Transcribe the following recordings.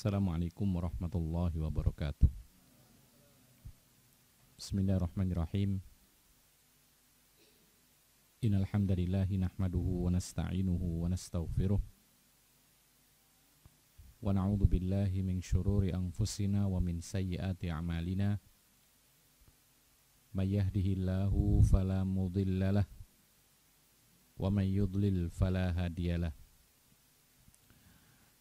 Assalamualaikum warahmatullahi wabarakatuh. Bismillahirrahmanirrahim. Innal hamdalillahi nahmaduhu wa nasta'inuhu wa nastaghfiruh. Wa na'udzu billahi min shururi anfusina wa min sayyiati a'malina. May yahdihillahu fala mudhillalah wa may yudlil fala hadiyalah.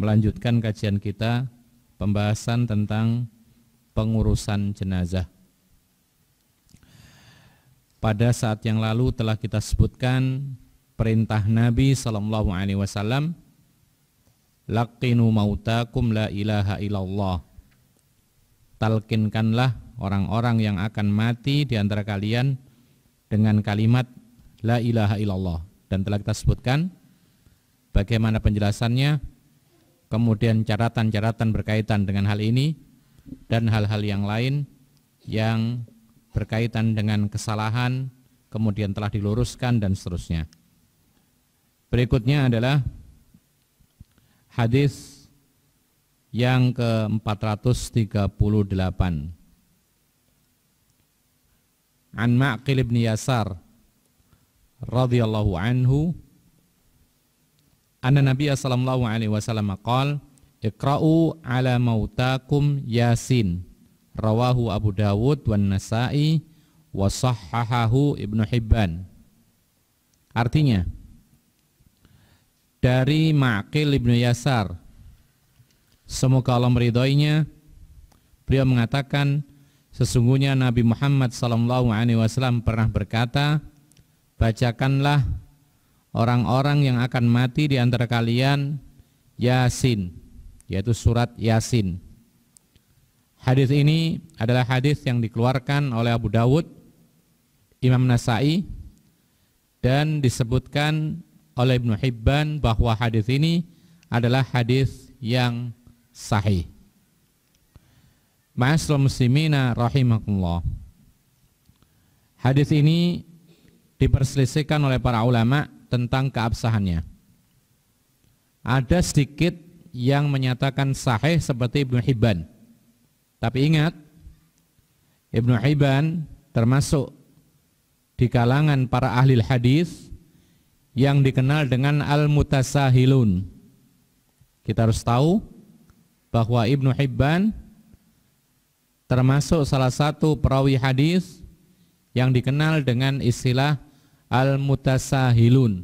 melanjutkan kajian kita pembahasan tentang pengurusan jenazah. Pada saat yang lalu telah kita sebutkan perintah Nabi SAW, Alaihi Wasallam, lakinu mautakum la ilaha illallah. Talkinkanlah orang-orang yang akan mati di antara kalian dengan kalimat la ilaha illallah. Dan telah kita sebutkan bagaimana penjelasannya kemudian catatan-catatan berkaitan dengan hal ini dan hal-hal yang lain yang berkaitan dengan kesalahan kemudian telah diluruskan dan seterusnya. Berikutnya adalah hadis yang ke-438. An Ma'qil bin Yasar radhiyallahu anhu anna Nabi sallallahu alaihi wasallam qol Iqra'u ala mautakum Yasin rawahu Abu Dawud wan Nasa'i wa sahahahu Ibnu Hibban Artinya dari Ma'qil Ibnu Yasar semoga Allah meridhoinya beliau mengatakan sesungguhnya Nabi Muhammad sallallahu alaihi wasallam pernah berkata bacakanlah orang-orang yang akan mati di antara kalian Yasin yaitu surat Yasin. Hadis ini adalah hadis yang dikeluarkan oleh Abu Dawud, Imam Nasai dan disebutkan oleh Ibnu Hibban bahwa hadis ini adalah hadis yang sahih. Ma'asul muslimina rahimakumullah. Hadis ini diperselisihkan oleh para ulama tentang keabsahannya. Ada sedikit yang menyatakan sahih seperti Ibnu Hibban. Tapi ingat, Ibnu Hibban termasuk di kalangan para ahli hadis yang dikenal dengan al-mutasahilun. Kita harus tahu bahwa Ibnu Hibban termasuk salah satu perawi hadis yang dikenal dengan istilah al-mutasahilun.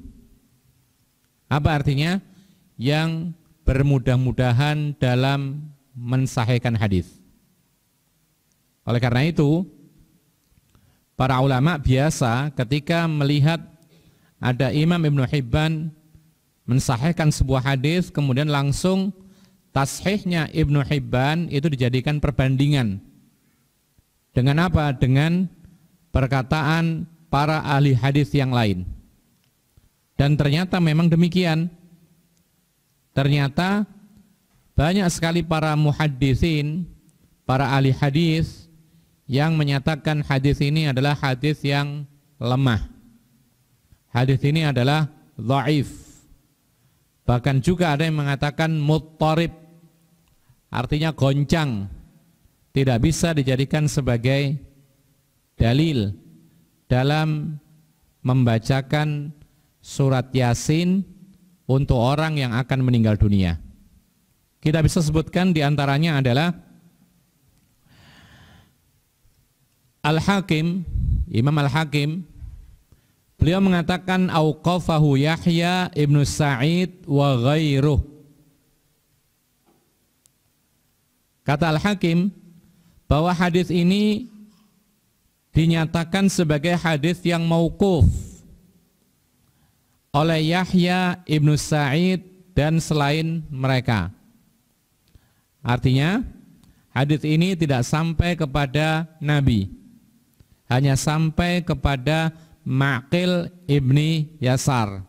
Apa artinya? Yang bermudah-mudahan dalam mensahihkan hadis. Oleh karena itu, para ulama biasa ketika melihat ada Imam Ibnu Hibban mensahihkan sebuah hadis kemudian langsung tashihnya Ibnu Hibban itu dijadikan perbandingan. Dengan apa? Dengan perkataan para ahli hadis yang lain. Dan ternyata memang demikian. Ternyata banyak sekali para muhadisin, para ahli hadis yang menyatakan hadis ini adalah hadis yang lemah. Hadis ini adalah dhaif. Bahkan juga ada yang mengatakan muttarib. Artinya goncang. Tidak bisa dijadikan sebagai dalil dalam membacakan surat Yasin untuk orang yang akan meninggal dunia. Kita bisa sebutkan diantaranya adalah Al-Hakim, Imam Al-Hakim, beliau mengatakan Awqafahu Yahya ibnu Sa'id wa ghairuh. Kata Al-Hakim bahwa hadis ini dinyatakan sebagai hadis yang maukuf oleh Yahya ibnu Sa'id dan selain mereka. Artinya, hadis ini tidak sampai kepada Nabi, hanya sampai kepada Makil ibni Yasar.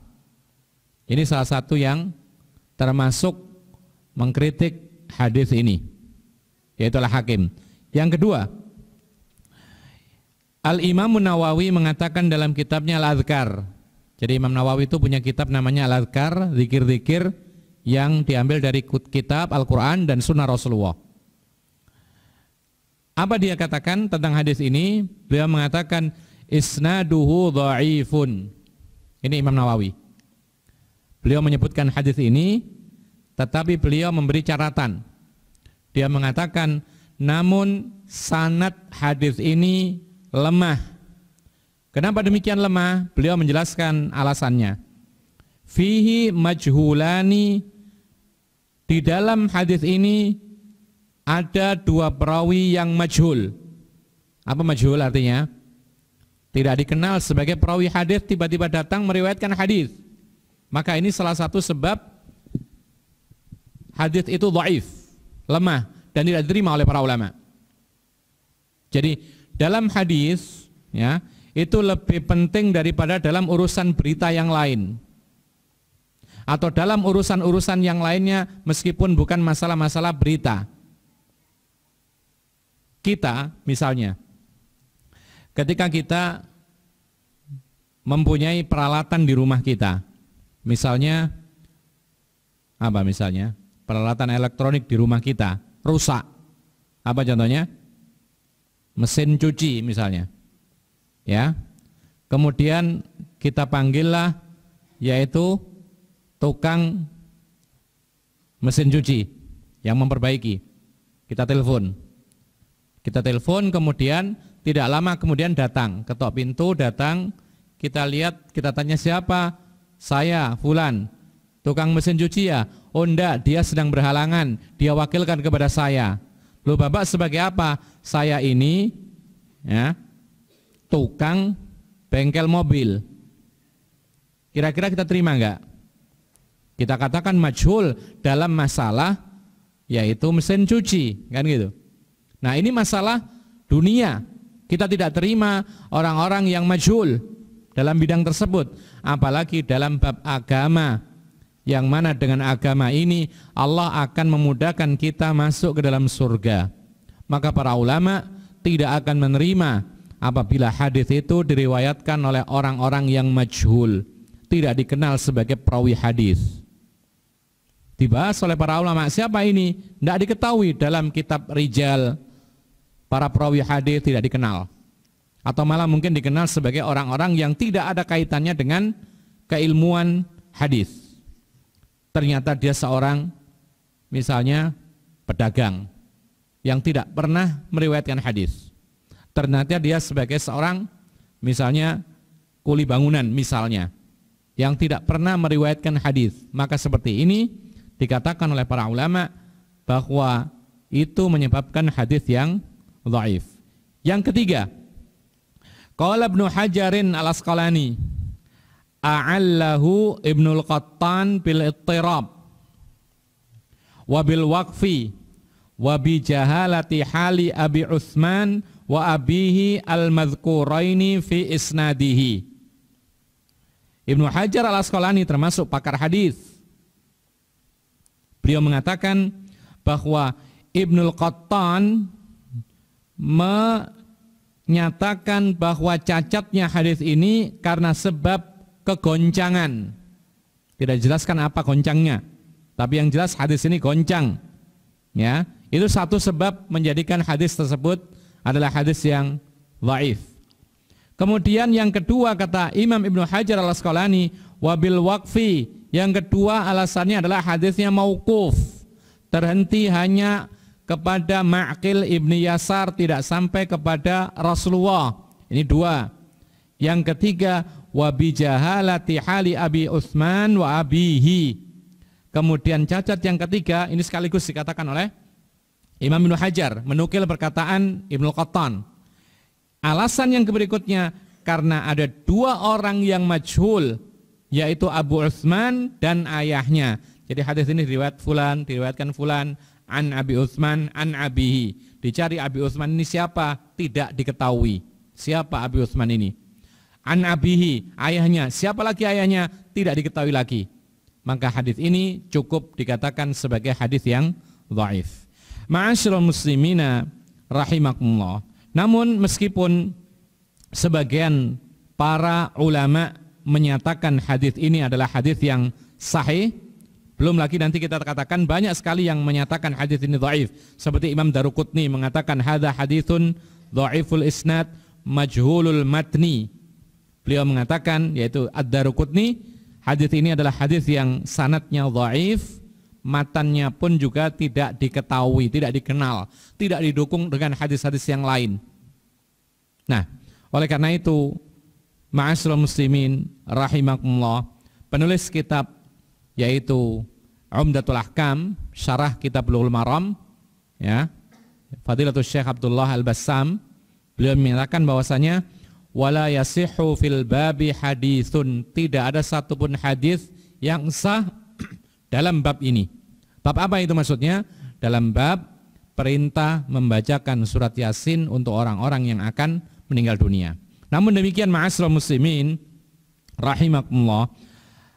Ini salah satu yang termasuk mengkritik hadis ini, yaitu Hakim. Yang kedua, Al-Imam Nawawi mengatakan dalam kitabnya Al-Adhkar. Jadi Imam Nawawi itu punya kitab namanya Al-Adhkar, zikir-zikir yang diambil dari kitab Al-Quran dan Sunnah Rasulullah. Apa dia katakan tentang hadis ini? Beliau mengatakan isnaduhu dhaifun. Ini Imam Nawawi. Beliau menyebutkan hadis ini tetapi beliau memberi catatan. Dia mengatakan namun sanat hadis ini lemah. Kenapa demikian lemah? Beliau menjelaskan alasannya. Fihi majhulani di dalam hadis ini ada dua perawi yang majhul. Apa majhul artinya? Tidak dikenal sebagai perawi hadis tiba-tiba datang meriwayatkan hadis. Maka ini salah satu sebab hadis itu dhaif, lemah dan tidak diterima oleh para ulama. Jadi dalam hadis ya itu lebih penting daripada dalam urusan berita yang lain atau dalam urusan-urusan yang lainnya meskipun bukan masalah-masalah berita. Kita misalnya ketika kita mempunyai peralatan di rumah kita. Misalnya apa misalnya? Peralatan elektronik di rumah kita rusak. Apa contohnya? mesin cuci misalnya. Ya. Kemudian kita panggillah yaitu tukang mesin cuci yang memperbaiki. Kita telepon. Kita telepon kemudian tidak lama kemudian datang, ketok pintu datang, kita lihat, kita tanya siapa? Saya, fulan. Tukang mesin cuci ya? Oh enggak, dia sedang berhalangan, dia wakilkan kepada saya. Lupa Bapak sebagai apa? Saya ini ya tukang bengkel mobil. Kira-kira kita terima enggak? Kita katakan majhul dalam masalah yaitu mesin cuci, kan gitu. Nah, ini masalah dunia. Kita tidak terima orang-orang yang majhul dalam bidang tersebut, apalagi dalam bab agama yang mana dengan agama ini Allah akan memudahkan kita masuk ke dalam surga. Maka para ulama tidak akan menerima apabila hadis itu diriwayatkan oleh orang-orang yang majhul, tidak dikenal sebagai perawi hadis. Dibahas oleh para ulama siapa ini? Tidak diketahui dalam kitab Rijal. Para perawi hadis tidak dikenal atau malah mungkin dikenal sebagai orang-orang yang tidak ada kaitannya dengan keilmuan hadis ternyata dia seorang misalnya pedagang yang tidak pernah meriwayatkan hadis. Ternyata dia sebagai seorang misalnya kuli bangunan misalnya yang tidak pernah meriwayatkan hadis. Maka seperti ini dikatakan oleh para ulama bahwa itu menyebabkan hadis yang dhaif. Yang ketiga, qala Ibnu Hajarin Al-Asqalani a'allahu Ibnul Qattan bil ittirab wa bil waqfi wa bi jahalati hali Abi usman wa abihi al-madhkuraini fi isnadihi. Ibnu Hajar al-Asqalani termasuk pakar hadis. Beliau mengatakan bahwa Ibnul Qattan menyatakan bahwa cacatnya hadis ini karena sebab kegoncangan. Tidak jelaskan apa goncangnya. Tapi yang jelas hadis ini goncang. Ya, itu satu sebab menjadikan hadis tersebut adalah hadis yang waif. Kemudian yang kedua kata Imam Ibnu Hajar Al Asqalani wabil wakfi. Yang kedua alasannya adalah hadisnya mauquf. Terhenti hanya kepada Ma'qil Ibni Yasar tidak sampai kepada Rasulullah. Ini dua. Yang ketiga wa bijahalati hali Abi Utsman wa abihi. Kemudian cacat yang ketiga ini sekaligus dikatakan oleh Imam Ibnu Hajar menukil perkataan Ibnu Qattan. Alasan yang berikutnya karena ada dua orang yang majhul yaitu Abu Utsman dan ayahnya. Jadi hadis ini diriwayat fulan, diriwayatkan fulan an Abi Utsman an abihi. Dicari Abi Utsman ini siapa? Tidak diketahui. Siapa Abi Utsman ini? an abihi ayahnya siapa lagi ayahnya tidak diketahui lagi maka hadis ini cukup dikatakan sebagai hadis yang dhaif ma'asyiral muslimina rahimakumullah namun meskipun sebagian para ulama menyatakan hadis ini adalah hadis yang sahih belum lagi nanti kita katakan banyak sekali yang menyatakan hadis ini dhaif seperti Imam Daruqutni mengatakan hadza hadithun dhaiful isnad majhulul matni Beliau mengatakan yaitu Ad-Darukutni, hadis ini adalah hadis yang sanatnya dhaif, matannya pun juga tidak diketahui, tidak dikenal, tidak didukung dengan hadis-hadis yang lain. Nah, oleh karena itu, ma'asyiral muslimin rahimakumullah, penulis kitab yaitu Umdatul Ahkam, Syarah Kitab Bulughul Maram, ya. Fadilatul Syekh Abdullah Al-Bassam, beliau menyatakan bahwasanya wala yasihu fil babi hadithun tidak ada satupun hadis yang sah dalam bab ini bab apa itu maksudnya dalam bab perintah membacakan surat yasin untuk orang-orang yang akan meninggal dunia namun demikian ma'asra muslimin rahimakumullah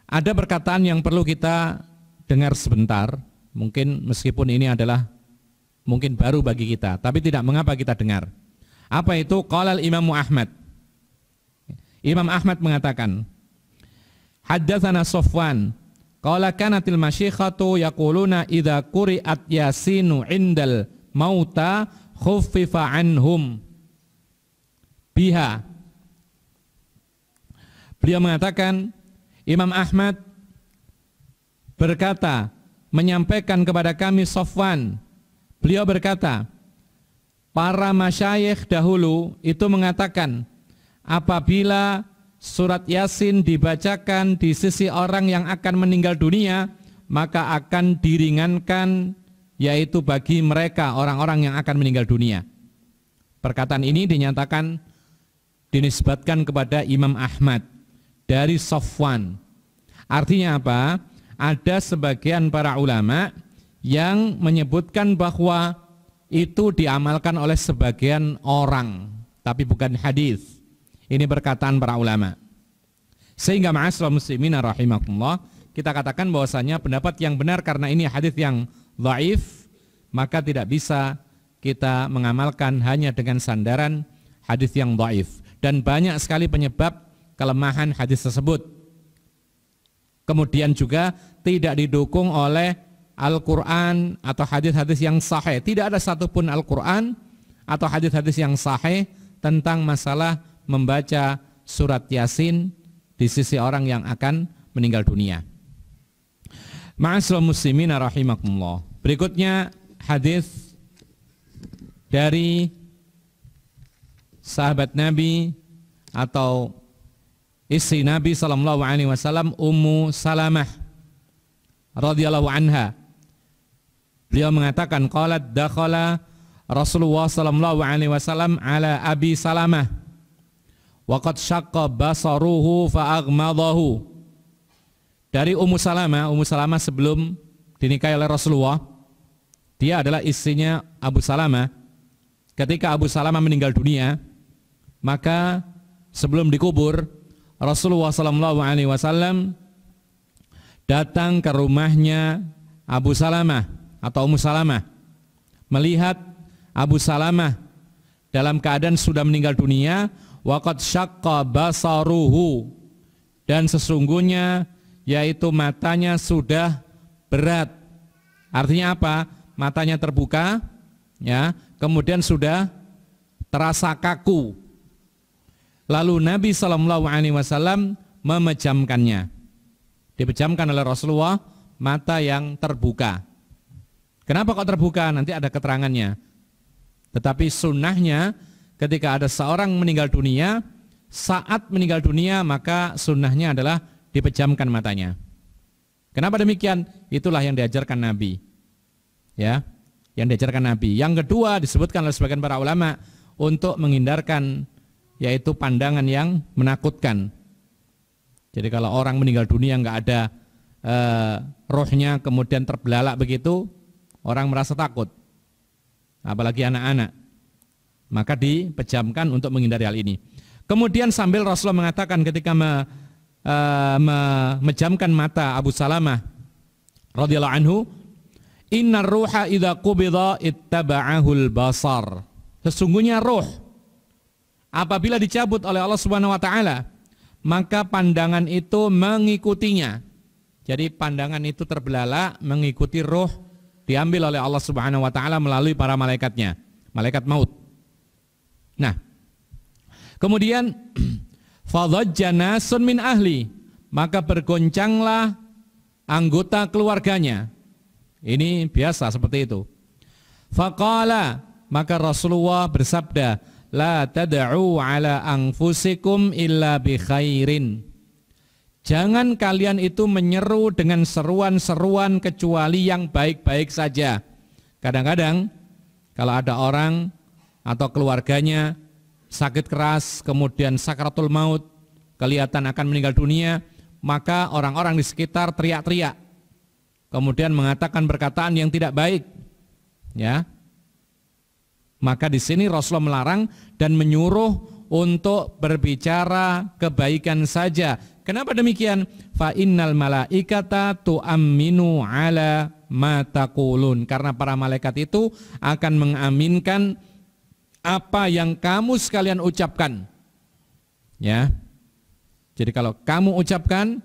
ada perkataan yang perlu kita dengar sebentar mungkin meskipun ini adalah mungkin baru bagi kita tapi tidak mengapa kita dengar apa itu qalal imamu Ahmad Imam Ahmad mengatakan, Haddathana Sofwan, qala kanatil masyikhatu yaquluna idha kuri'at yasinu indal mauta khuffifa anhum biha. Beliau mengatakan, Imam Ahmad berkata, menyampaikan kepada kami Sofwan, beliau berkata, para masyayikh dahulu itu mengatakan, apabila surat Yasin dibacakan di sisi orang yang akan meninggal dunia, maka akan diringankan yaitu bagi mereka orang-orang yang akan meninggal dunia. Perkataan ini dinyatakan dinisbatkan kepada Imam Ahmad dari Sofwan. Artinya apa? Ada sebagian para ulama yang menyebutkan bahwa itu diamalkan oleh sebagian orang, tapi bukan hadis. Ini perkataan para ulama. Sehingga ma'asra muslimina rahimakumullah, kita katakan bahwasanya pendapat yang benar karena ini hadis yang dhaif, maka tidak bisa kita mengamalkan hanya dengan sandaran hadis yang dhaif dan banyak sekali penyebab kelemahan hadis tersebut. Kemudian juga tidak didukung oleh Al-Quran atau hadis-hadis yang sahih. Tidak ada satupun Al-Quran atau hadis-hadis yang sahih tentang masalah membaca surat Yasin di sisi orang yang akan meninggal dunia. Ma'asyiral muslimina rahimakumullah. Berikutnya hadis dari sahabat Nabi atau istri Nabi sallallahu alaihi wasallam Ummu Salamah radhiyallahu anha. Beliau mengatakan qalat dakhala Rasulullah sallallahu alaihi wasallam ala Abi Salamah Waqad syaqqa basaruhu fa'agmadahu. Dari Ummu Salamah, Ummu Salamah sebelum dinikahi oleh Rasulullah, dia adalah istrinya Abu Salamah. Ketika Abu Salamah meninggal dunia, maka sebelum dikubur, Rasulullah SAW Alaihi Wasallam datang ke rumahnya Abu Salamah atau Ummu Salamah melihat Abu Salamah dalam keadaan sudah meninggal dunia waqad syaqqa basaruhu dan sesungguhnya yaitu matanya sudah berat. Artinya apa? Matanya terbuka ya, kemudian sudah terasa kaku. Lalu Nabi Shallallahu alaihi wasallam memejamkannya. Dipejamkan oleh Rasulullah mata yang terbuka. Kenapa kok terbuka? Nanti ada keterangannya. Tetapi sunnahnya ketika ada seorang meninggal dunia, saat meninggal dunia maka sunnahnya adalah dipejamkan matanya. Kenapa demikian? Itulah yang diajarkan Nabi. Ya, yang diajarkan Nabi. Yang kedua disebutkan oleh sebagian para ulama untuk menghindarkan yaitu pandangan yang menakutkan. Jadi kalau orang meninggal dunia nggak ada eh, rohnya kemudian terbelalak begitu, orang merasa takut. Apalagi anak-anak. Maka dipejamkan untuk menghindari hal ini. Kemudian sambil Rasulullah mengatakan ketika me, e, memejamkan mata Abu Salamah radhiyallahu anhu, "Inna ruha idza qubida ittaba'ahul basar." Sesungguhnya roh apabila dicabut oleh Allah Subhanahu wa taala, maka pandangan itu mengikutinya. Jadi pandangan itu terbelalak mengikuti roh diambil oleh Allah Subhanahu wa taala melalui para malaikatnya, malaikat maut. Nah, kemudian fadhajjana sun min ahli, maka bergoncanglah anggota keluarganya. Ini biasa seperti itu. Faqala, maka Rasulullah bersabda, la tad'u ala anfusikum illa bi khairin. Jangan kalian itu menyeru dengan seruan-seruan kecuali yang baik-baik saja. Kadang-kadang kalau ada orang atau keluarganya sakit keras, kemudian sakratul maut, kelihatan akan meninggal dunia, maka orang-orang di sekitar teriak-teriak, kemudian mengatakan perkataan yang tidak baik. Ya. Maka di sini Rasulullah melarang dan menyuruh untuk berbicara kebaikan saja. Kenapa demikian? Fa innal malaikata aminu ala kulun Karena para malaikat itu akan mengaminkan apa yang kamu sekalian ucapkan. Ya. Jadi kalau kamu ucapkan,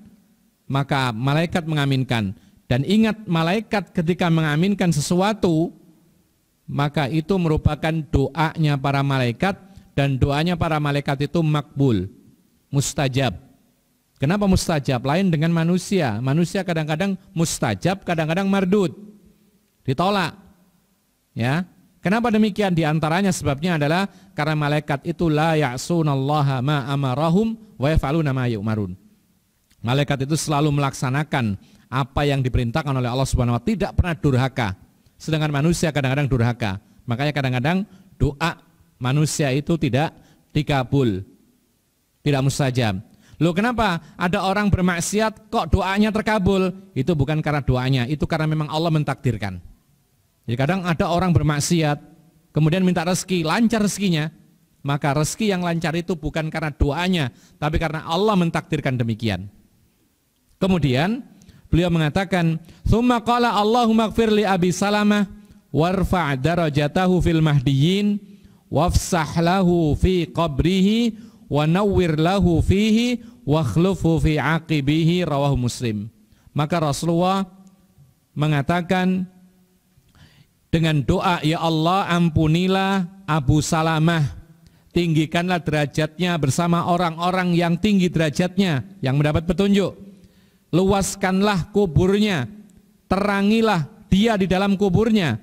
maka malaikat mengaminkan. Dan ingat malaikat ketika mengaminkan sesuatu, maka itu merupakan doanya para malaikat dan doanya para malaikat itu makbul, mustajab. Kenapa mustajab? Lain dengan manusia. Manusia kadang-kadang mustajab, kadang-kadang mardut, Ditolak. Ya. Kenapa demikian? Di antaranya sebabnya adalah karena malaikat itu la ya'sunallaha ma amarahum wa yaf'aluna ma yu'marun. Malaikat itu selalu melaksanakan apa yang diperintahkan oleh Allah Subhanahu wa taala, tidak pernah durhaka. Sedangkan manusia kadang-kadang durhaka. Makanya kadang-kadang doa manusia itu tidak dikabul. Tidak mustajab. Loh kenapa ada orang bermaksiat kok doanya terkabul? Itu bukan karena doanya, itu karena memang Allah mentakdirkan. Jadi ya, kadang ada orang bermaksiat, kemudian minta rezeki, lancar rezekinya, maka rezeki yang lancar itu bukan karena doanya, tapi karena Allah mentakdirkan demikian. Kemudian beliau mengatakan, "Tsumma qala Allahumma ighfir li Abi Salamah warfa' darajatahu fil mahdiyyin wafsah lahu fi qabrihi wa nawwir lahu fihi wa khlufu fi aqibihi rawahu Muslim." Maka Rasulullah mengatakan, dengan doa ya Allah ampunilah Abu Salamah tinggikanlah derajatnya bersama orang-orang yang tinggi derajatnya yang mendapat petunjuk luaskanlah kuburnya terangilah dia di dalam kuburnya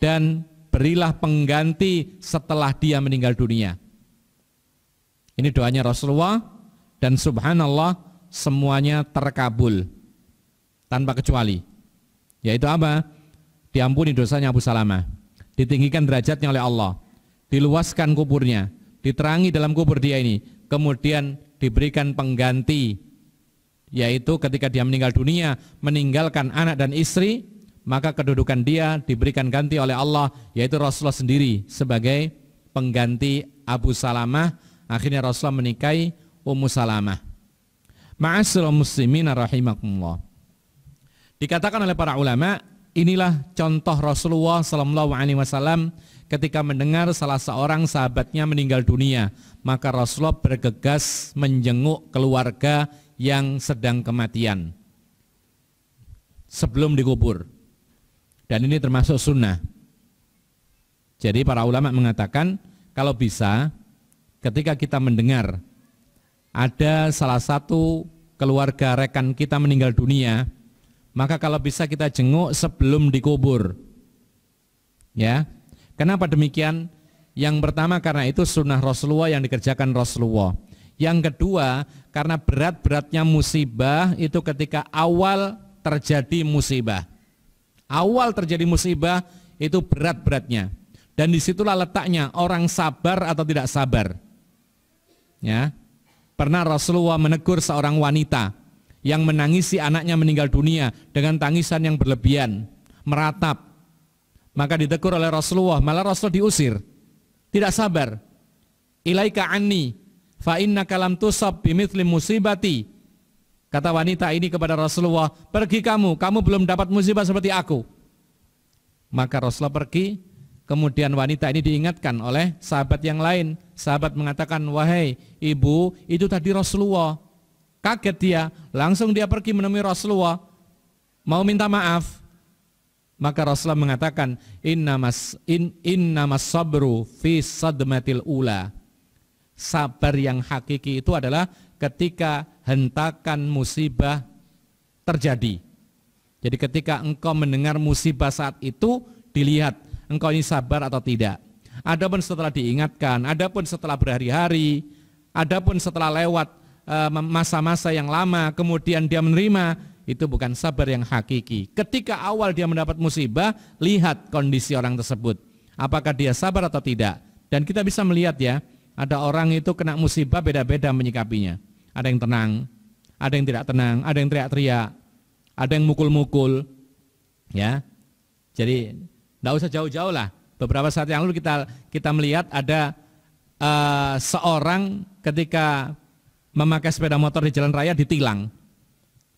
dan berilah pengganti setelah dia meninggal dunia ini doanya Rasulullah dan subhanallah semuanya terkabul tanpa kecuali yaitu apa? diampuni dosanya Abu Salama, ditinggikan derajatnya oleh Allah, diluaskan kuburnya, diterangi dalam kubur dia ini, kemudian diberikan pengganti yaitu ketika dia meninggal dunia, meninggalkan anak dan istri, maka kedudukan dia diberikan ganti oleh Allah yaitu Rasulullah sendiri sebagai pengganti Abu Salama, Akhirnya Rasulullah menikahi Ummu Salama. Ma'asirul muslimin rahimakumullah. Dikatakan oleh para ulama Inilah contoh Rasulullah Sallallahu Alaihi Wasallam ketika mendengar salah seorang sahabatnya meninggal dunia, maka Rasulullah bergegas menjenguk keluarga yang sedang kematian sebelum dikubur. Dan ini termasuk sunnah. Jadi para ulama mengatakan kalau bisa ketika kita mendengar ada salah satu keluarga rekan kita meninggal dunia, maka kalau bisa kita jenguk sebelum dikubur. Ya. Kenapa demikian? Yang pertama karena itu sunnah Rasulullah yang dikerjakan Rasulullah. Yang kedua, karena berat-beratnya musibah itu ketika awal terjadi musibah. Awal terjadi musibah itu berat-beratnya. Dan disitulah letaknya orang sabar atau tidak sabar. Ya, pernah Rasulullah menegur seorang wanita yang menangisi anaknya meninggal dunia dengan tangisan yang berlebihan, meratap. Maka ditegur oleh Rasulullah, malah Rasul diusir. Tidak sabar. Ilaika anni fa inna kalam tusab bimithli musibati. Kata wanita ini kepada Rasulullah, pergi kamu, kamu belum dapat musibah seperti aku. Maka Rasulullah pergi, kemudian wanita ini diingatkan oleh sahabat yang lain. Sahabat mengatakan, wahai ibu, itu tadi Rasulullah Kaget dia, langsung dia pergi menemui Rasulullah, mau minta maaf. Maka Rasulullah mengatakan, inna mas in, inna sabru fi sadmatil ula. Sabar yang hakiki itu adalah ketika hentakan musibah terjadi. Jadi ketika engkau mendengar musibah saat itu, dilihat engkau ini sabar atau tidak. Adapun setelah diingatkan, adapun setelah berhari-hari, adapun setelah lewat, Eh, masa-masa yang lama, kemudian dia menerima, itu bukan sabar yang hakiki. Ketika awal dia mendapat musibah, lihat kondisi orang tersebut. Apakah dia sabar atau tidak? Dan kita bisa melihat ya, ada orang itu kena musibah beda-beda menyikapinya. Ada yang tenang, ada yang tidak tenang, ada yang teriak-teriak, ada yang mukul-mukul. Ya. Jadi tidak usah jauh-jauh lah. Beberapa saat yang lalu kita kita melihat ada uh, seorang ketika memakai sepeda motor di jalan raya ditilang.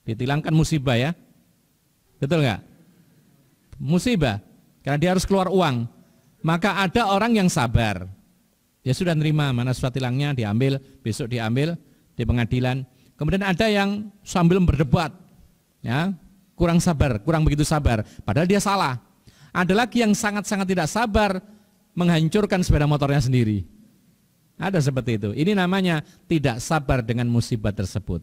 Ditilang kan musibah ya. Betul nggak? Musibah. Karena dia harus keluar uang. Maka ada orang yang sabar. Ya sudah nerima mana surat tilangnya diambil, besok diambil di pengadilan. Kemudian ada yang sambil berdebat. Ya, kurang sabar, kurang begitu sabar. Padahal dia salah. Ada lagi yang sangat-sangat tidak sabar menghancurkan sepeda motornya sendiri. Ada seperti itu. Ini namanya tidak sabar dengan musibah tersebut.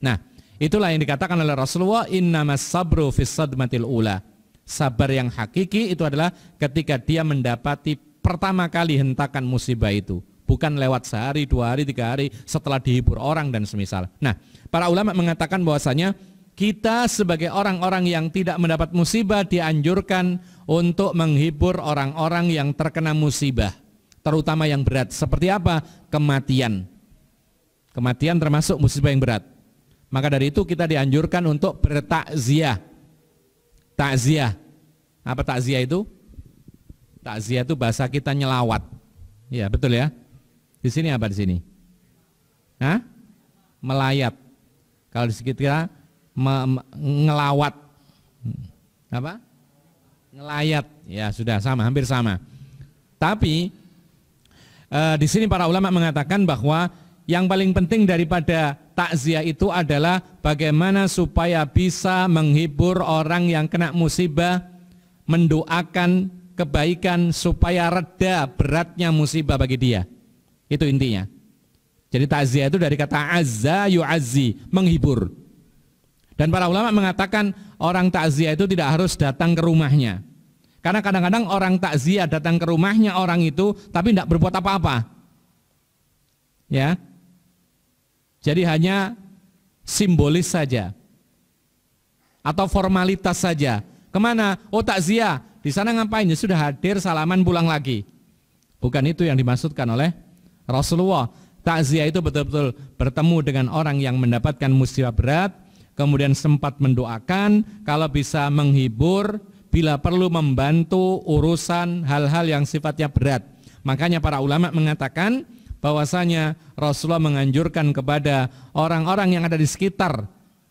Nah, itulah yang dikatakan oleh Rasulullah innama sabru fisadmatil ula. Sabar yang hakiki itu adalah ketika dia mendapati pertama kali hentakan musibah itu bukan lewat sehari, dua hari, tiga hari setelah dihibur orang dan semisal. Nah, para ulama mengatakan bahwasanya kita sebagai orang-orang yang tidak mendapat musibah dianjurkan untuk menghibur orang-orang yang terkena musibah terutama yang berat. Seperti apa? Kematian. Kematian termasuk musibah yang berat. Maka dari itu kita dianjurkan untuk bertakziah. Takziah. Apa takziah itu? Takziah itu bahasa kita nyelawat. Ya, betul ya? Di sini apa di sini? Hah? Melayat. Kalau di sekitar me, me, ngelawat. Apa? Ngelayat. Ya, sudah sama, hampir sama. Tapi uh, di sini para ulama mengatakan bahwa yang paling penting daripada takziah itu adalah bagaimana supaya bisa menghibur orang yang kena musibah, mendoakan kebaikan supaya reda beratnya musibah bagi dia. Itu intinya. Jadi takziah itu dari kata azza yu'azzi, menghibur. Dan para ulama mengatakan orang takziah itu tidak harus datang ke rumahnya. Karena kadang-kadang orang takziah datang ke rumahnya orang itu tapi tidak berbuat apa-apa. Ya. Jadi hanya simbolis saja. Atau formalitas saja. Kemana? Oh takziah. Di sana ngapain? Ya sudah hadir salaman pulang lagi. Bukan itu yang dimaksudkan oleh Rasulullah. Takziah itu betul-betul bertemu dengan orang yang mendapatkan musibah berat, kemudian sempat mendoakan, kalau bisa menghibur, bila perlu membantu urusan hal-hal yang sifatnya berat. Makanya para ulama mengatakan bahwasanya Rasulullah menganjurkan kepada orang-orang yang ada di sekitar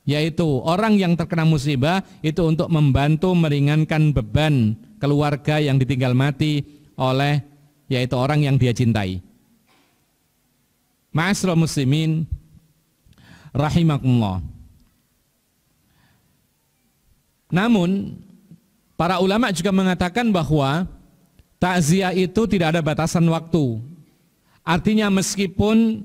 yaitu orang yang terkena musibah itu untuk membantu meringankan beban keluarga yang ditinggal mati oleh yaitu orang yang dia cintai. Ma'asyiral muslimin rahimakumullah. Namun Para ulama juga mengatakan bahwa takziah itu tidak ada batasan waktu. Artinya meskipun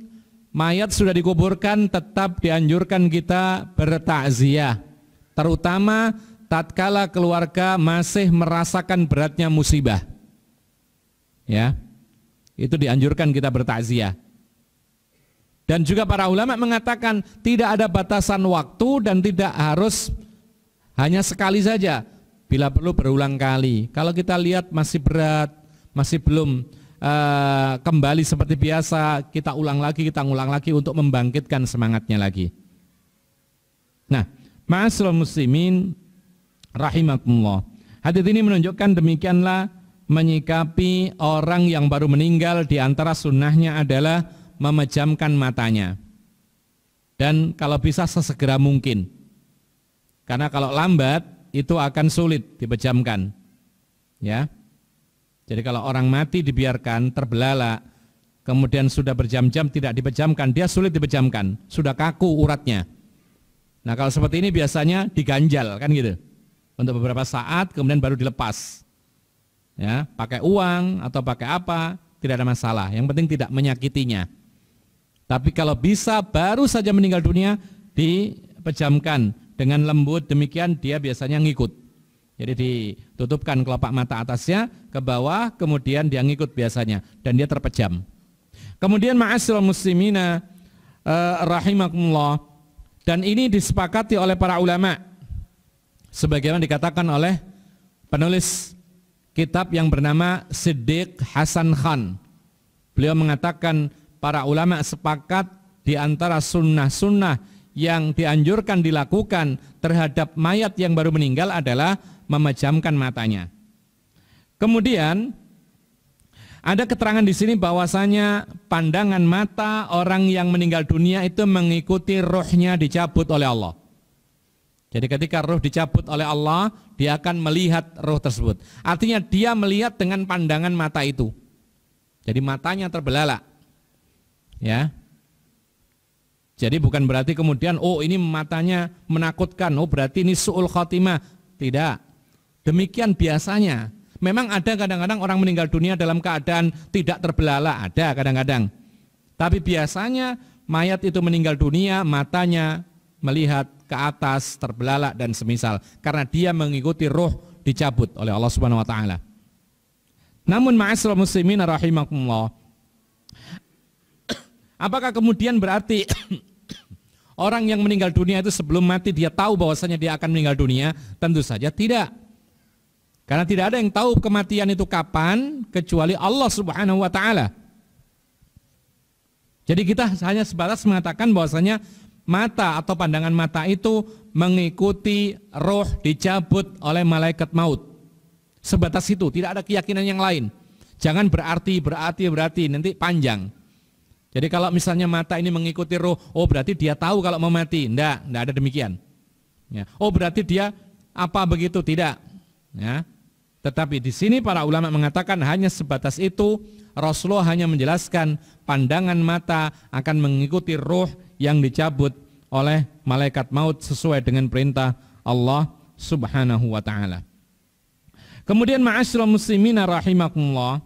mayat sudah dikuburkan tetap dianjurkan kita bertakziah. Terutama tatkala keluarga masih merasakan beratnya musibah. Ya. Itu dianjurkan kita bertakziah. Dan juga para ulama mengatakan tidak ada batasan waktu dan tidak harus hanya sekali saja bila perlu berulang kali. Kalau kita lihat masih berat, masih belum uh, kembali seperti biasa, kita ulang lagi, kita ulang lagi untuk membangkitkan semangatnya lagi. Nah, ma'asul muslimin rahimakumullah. Hadith ini menunjukkan demikianlah menyikapi orang yang baru meninggal di antara sunnahnya adalah memejamkan matanya. Dan kalau bisa sesegera mungkin. Karena kalau lambat itu akan sulit dipejamkan. Ya. Jadi kalau orang mati dibiarkan terbelalak, kemudian sudah berjam-jam tidak dipejamkan, dia sulit dipejamkan, sudah kaku uratnya. Nah, kalau seperti ini biasanya diganjal kan gitu. Untuk beberapa saat kemudian baru dilepas. Ya, pakai uang atau pakai apa, tidak ada masalah. Yang penting tidak menyakitinya. Tapi kalau bisa baru saja meninggal dunia dipejamkan dengan lembut demikian dia biasanya ngikut. Jadi ditutupkan kelopak mata atasnya ke bawah kemudian dia ngikut biasanya dan dia terpejam. Kemudian maasir muslimina eh, rahimakumullah dan ini disepakati oleh para ulama sebagaimana dikatakan oleh penulis kitab yang bernama Siddiq Hasan Khan. Beliau mengatakan para ulama sepakat di antara sunnah-sunnah yang dianjurkan dilakukan terhadap mayat yang baru meninggal adalah memejamkan matanya. Kemudian ada keterangan di sini bahwasanya pandangan mata orang yang meninggal dunia itu mengikuti rohnya dicabut oleh Allah. Jadi ketika roh dicabut oleh Allah, dia akan melihat roh tersebut. Artinya dia melihat dengan pandangan mata itu. Jadi matanya terbelalak. Ya, jadi bukan berarti kemudian oh ini matanya menakutkan, oh berarti ini suul khotimah. Tidak. Demikian biasanya. Memang ada kadang-kadang orang meninggal dunia dalam keadaan tidak terbelalak, ada kadang-kadang. Tapi biasanya mayat itu meninggal dunia, matanya melihat ke atas, terbelalak dan semisal karena dia mengikuti roh dicabut oleh Allah Subhanahu wa taala. Namun ma'asra muslimin rahimakumullah. Apakah kemudian berarti Orang yang meninggal dunia itu sebelum mati dia tahu bahwasanya dia akan meninggal dunia? Tentu saja tidak. Karena tidak ada yang tahu kematian itu kapan kecuali Allah Subhanahu wa taala. Jadi kita hanya sebatas mengatakan bahwasanya mata atau pandangan mata itu mengikuti roh dicabut oleh malaikat maut. Sebatas itu, tidak ada keyakinan yang lain. Jangan berarti, berarti, berarti, nanti panjang. Jadi kalau misalnya mata ini mengikuti roh, oh berarti dia tahu kalau mau mati. Enggak, enggak ada demikian. Ya. Oh berarti dia apa begitu? Tidak. Ya. Tetapi di sini para ulama mengatakan hanya sebatas itu Rasulullah hanya menjelaskan pandangan mata akan mengikuti roh yang dicabut oleh malaikat maut sesuai dengan perintah Allah Subhanahu wa taala. Kemudian ma'asyiral muslimina rahimakumullah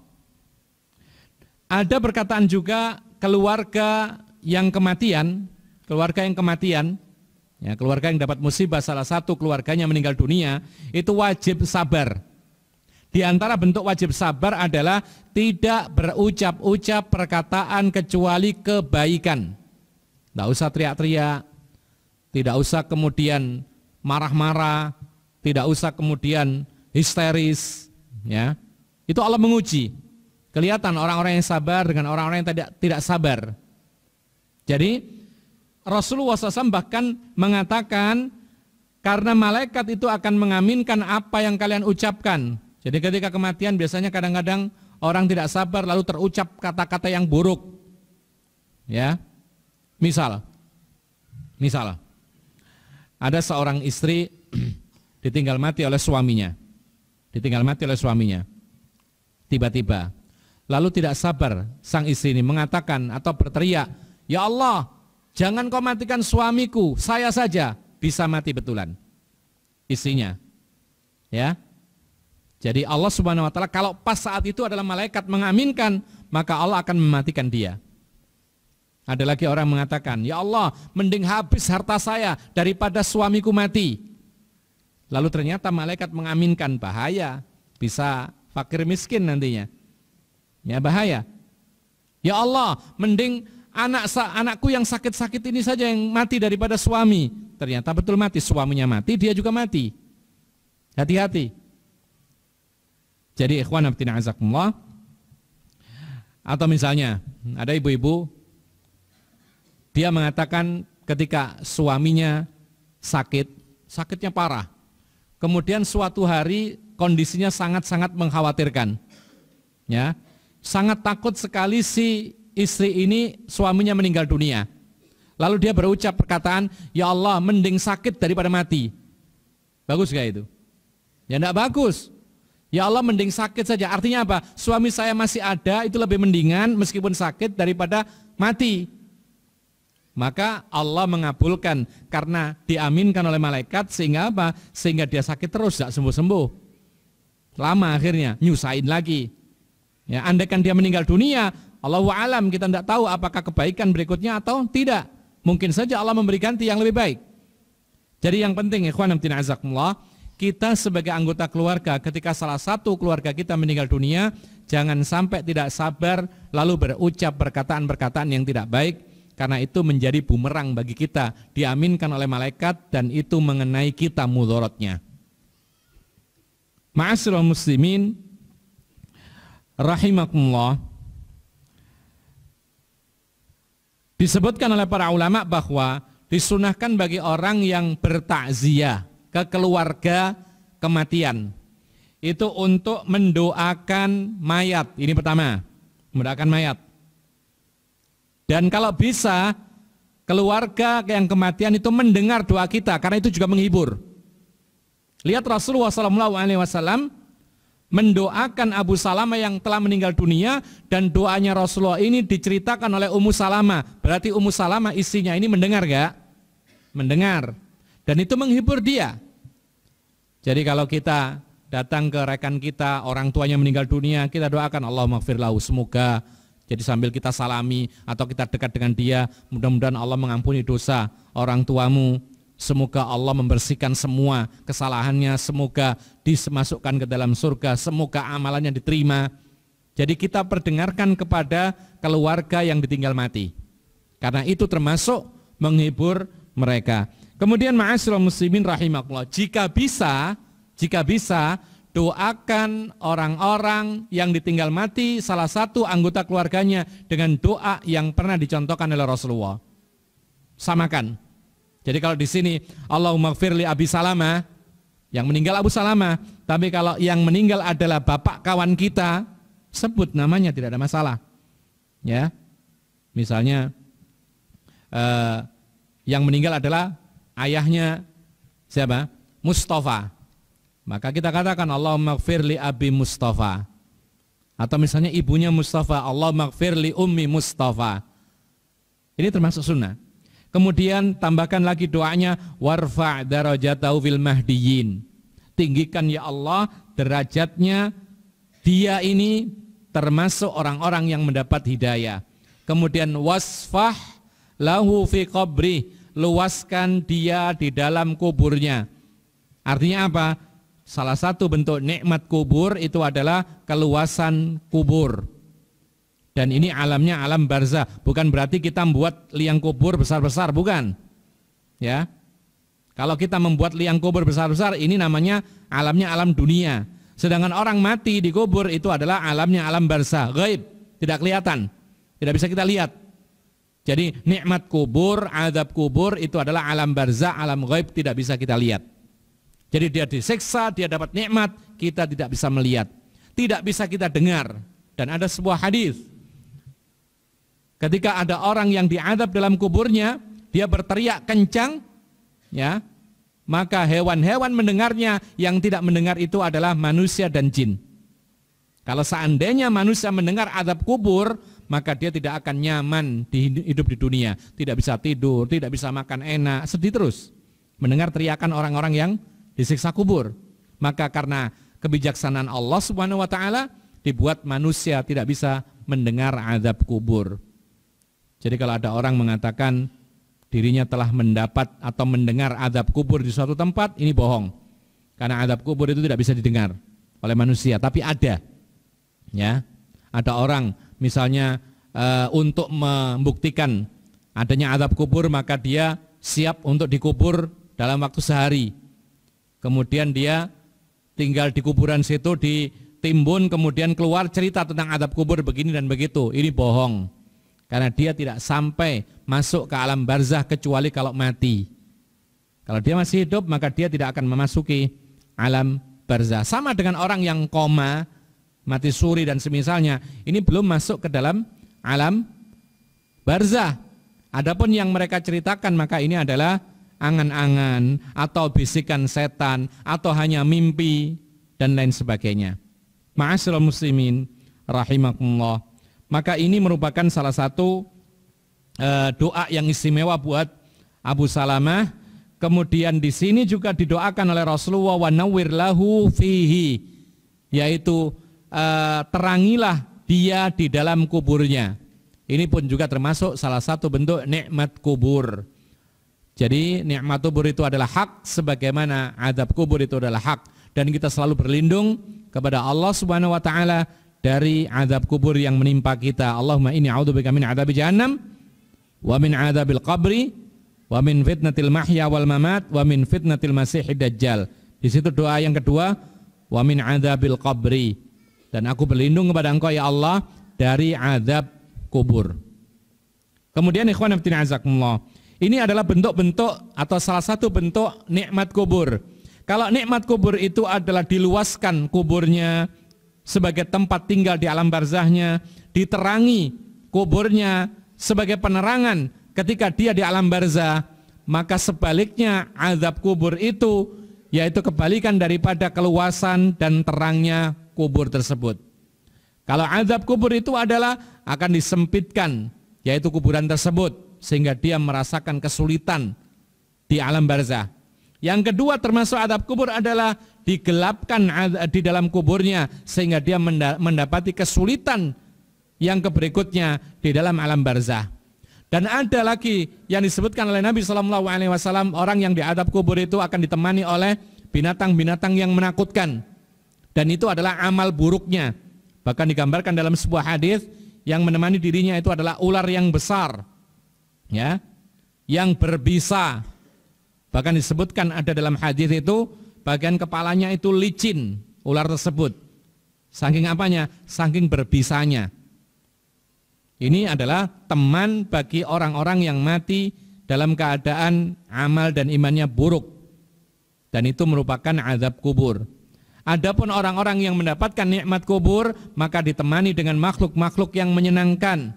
ada perkataan juga keluarga yang kematian, keluarga yang kematian, ya, keluarga yang dapat musibah salah satu keluarganya meninggal dunia, itu wajib sabar. Di antara bentuk wajib sabar adalah tidak berucap-ucap perkataan kecuali kebaikan. Tidak usah teriak-teriak, tidak usah kemudian marah-marah, tidak usah kemudian histeris, ya. Itu Allah menguji. Kelihatan orang-orang yang sabar dengan orang-orang yang tidak tidak sabar. Jadi Rasulullah SAW bahkan mengatakan karena malaikat itu akan mengaminkan apa yang kalian ucapkan. Jadi ketika kematian biasanya kadang-kadang orang tidak sabar lalu terucap kata-kata yang buruk. Ya. Misal misal ada seorang istri ditinggal mati oleh suaminya. Ditinggal mati oleh suaminya. Tiba-tiba Lalu tidak sabar sang istri ini mengatakan atau berteriak, "Ya Allah, jangan kau matikan suamiku, saya saja bisa mati betulan." isinya, Ya. Jadi Allah Subhanahu wa taala kalau pas saat itu adalah malaikat mengaminkan, maka Allah akan mematikan dia. Ada lagi orang mengatakan, "Ya Allah, mending habis harta saya daripada suamiku mati." Lalu ternyata malaikat mengaminkan bahaya, bisa fakir miskin nantinya. Ya bahaya. Ya Allah, mending anak anakku yang sakit-sakit ini saja yang mati daripada suami. Ternyata betul mati, suaminya mati, dia juga mati. Hati-hati. Jadi ikhwan abtina azakumullah. Atau misalnya, ada ibu-ibu dia mengatakan ketika suaminya sakit, sakitnya parah. Kemudian suatu hari kondisinya sangat-sangat mengkhawatirkan. Ya, sangat takut sekali si istri ini suaminya meninggal dunia. Lalu dia berucap perkataan, "Ya Allah, mending sakit daripada mati." Bagus gak itu? Ya enggak bagus. Ya Allah mending sakit saja. Artinya apa? Suami saya masih ada, itu lebih mendingan meskipun sakit daripada mati. Maka Allah mengabulkan karena diaminkan oleh malaikat sehingga apa? Sehingga dia sakit terus tidak sembuh-sembuh. Lama akhirnya nyusahin lagi. Ya, andaikan dia meninggal dunia, Allah alam kita tidak tahu apakah kebaikan berikutnya atau tidak. Mungkin saja Allah memberikan ganti yang lebih baik. Jadi yang penting ikhwan amtina azakumullah, kita sebagai anggota keluarga ketika salah satu keluarga kita meninggal dunia, jangan sampai tidak sabar lalu berucap perkataan-perkataan yang tidak baik karena itu menjadi bumerang bagi kita, diaminkan oleh malaikat dan itu mengenai kita mudorotnya. Ma'asirul muslimin, rahimakumullah disebutkan oleh para ulama bahwa disunahkan bagi orang yang bertakziah ke keluarga kematian itu untuk mendoakan mayat ini pertama mendoakan mayat dan kalau bisa keluarga yang kematian itu mendengar doa kita karena itu juga menghibur lihat Rasulullah SAW mendoakan Abu Salama yang telah meninggal dunia dan doanya Rasulullah ini diceritakan oleh Ummu Salama Berarti Ummu Salama isinya ini mendengar gak? Mendengar. Dan itu menghibur dia. Jadi kalau kita datang ke rekan kita, orang tuanya meninggal dunia, kita doakan Allah maghfirlahu semoga jadi sambil kita salami atau kita dekat dengan dia, mudah-mudahan Allah mengampuni dosa orang tuamu, Semoga Allah membersihkan semua kesalahannya, semoga disemasukkan ke dalam surga, semoga amalannya diterima. Jadi kita perdengarkan kepada keluarga yang ditinggal mati. Karena itu termasuk menghibur mereka. Kemudian ma'asyiral muslimin rahimakumullah. Jika bisa, jika bisa doakan orang-orang yang ditinggal mati salah satu anggota keluarganya dengan doa yang pernah dicontohkan oleh Rasulullah. Samakan jadi kalau di sini Allahumma firli Abi Salama yang meninggal Abu Salama, tapi kalau yang meninggal adalah bapak kawan kita, sebut namanya tidak ada masalah. Ya. Misalnya eh, yang meninggal adalah ayahnya siapa? Mustafa. Maka kita katakan Allah magfirli abi Mustafa. Atau misalnya ibunya Mustafa, Allah magfirli ummi Mustafa. Ini termasuk sunnah. Kemudian tambahkan lagi doanya warfa darajatahu fil mahdiyyin. Tinggikan ya Allah derajatnya dia ini termasuk orang-orang yang mendapat hidayah. Kemudian wasfah lahu fi qabri, luaskan dia di dalam kuburnya. Artinya apa? Salah satu bentuk nikmat kubur itu adalah keluasan kubur. Dan ini alamnya alam barza, bukan berarti kita membuat liang kubur besar-besar, bukan. Ya. Kalau kita membuat liang kubur besar-besar, ini namanya alamnya alam dunia. Sedangkan orang mati di kubur itu adalah alamnya alam barza, gaib, tidak kelihatan. Tidak bisa kita lihat. Jadi nikmat kubur, adab kubur itu adalah alam barza, alam gaib tidak bisa kita lihat. Jadi dia disiksa, dia dapat nikmat, kita tidak bisa melihat, tidak bisa kita dengar. Dan ada sebuah hadis Ketika ada orang yang diadab dalam kuburnya, dia berteriak kencang, ya, maka hewan-hewan mendengarnya yang tidak mendengar itu adalah manusia dan jin. Kalau seandainya manusia mendengar adab kubur, maka dia tidak akan nyaman di hidup di dunia, tidak bisa tidur, tidak bisa makan enak, sedih terus. Mendengar teriakan orang-orang yang disiksa kubur. Maka karena kebijaksanaan Allah Subhanahu wa taala dibuat manusia tidak bisa mendengar adab kubur. Jadi kalau ada orang mengatakan dirinya telah mendapat atau mendengar adab kubur di suatu tempat, ini bohong. Karena adab kubur itu tidak bisa didengar oleh manusia, tapi ada. Ya. Ada orang misalnya e, untuk membuktikan adanya adab kubur maka dia siap untuk dikubur dalam waktu sehari. Kemudian dia tinggal di kuburan situ ditimbun, kemudian keluar cerita tentang adab kubur begini dan begitu. Ini bohong. Karena dia tidak sampai masuk ke alam barzah kecuali kalau mati. Kalau dia masih hidup maka dia tidak akan memasuki alam barzah. Sama dengan orang yang koma, mati suri dan semisalnya, ini belum masuk ke dalam alam barzah. Adapun yang mereka ceritakan maka ini adalah angan-angan atau bisikan setan atau hanya mimpi dan lain sebagainya. Ma'asyiral muslimin rahimakumullah maka ini merupakan salah satu eh, doa yang istimewa buat Abu Salamah. Kemudian di sini juga didoakan oleh Rasulullah wa nawwir lahu fihi yaitu eh, terangilah dia di dalam kuburnya. Ini pun juga termasuk salah satu bentuk nikmat kubur. Jadi nikmat kubur itu adalah hak sebagaimana azab kubur itu adalah hak dan kita selalu berlindung kepada Allah Subhanahu wa taala dari azab kubur yang menimpa kita. Allahumma inni a'udzubika min adzab jahannam wa min adzabil qabri wa min fitnatil mahya wal mamat wa min fitnatil masiihid dajjal. Di situ doa yang kedua, wa min adzabil qabri. Dan aku berlindung kepada Engkau ya Allah dari azab kubur. Kemudian ikhwan fillah jazakumullah. Ini adalah bentuk-bentuk atau salah satu bentuk nikmat kubur. Kalau nikmat kubur itu adalah diluaskan kuburnya, sebagai tempat tinggal di alam barzahnya, diterangi kuburnya sebagai penerangan ketika dia di alam barzah, maka sebaliknya azab kubur itu yaitu kebalikan daripada keluasan dan terangnya kubur tersebut. Kalau azab kubur itu adalah akan disempitkan yaitu kuburan tersebut sehingga dia merasakan kesulitan di alam barzah. Yang kedua termasuk adab kubur adalah digelapkan di dalam kuburnya sehingga dia mendapati kesulitan yang keberikutnya di dalam alam barzah. Dan ada lagi yang disebutkan oleh Nabi Shallallahu Alaihi Wasallam orang yang diadab kubur itu akan ditemani oleh binatang-binatang yang menakutkan. Dan itu adalah amal buruknya. Bahkan digambarkan dalam sebuah hadis yang menemani dirinya itu adalah ular yang besar, ya, yang berbisa, Bahkan disebutkan ada dalam hadis itu bagian kepalanya itu licin ular tersebut. Saking apanya? Saking berbisanya. Ini adalah teman bagi orang-orang yang mati dalam keadaan amal dan imannya buruk. Dan itu merupakan azab kubur. Adapun orang-orang yang mendapatkan nikmat kubur, maka ditemani dengan makhluk-makhluk yang menyenangkan.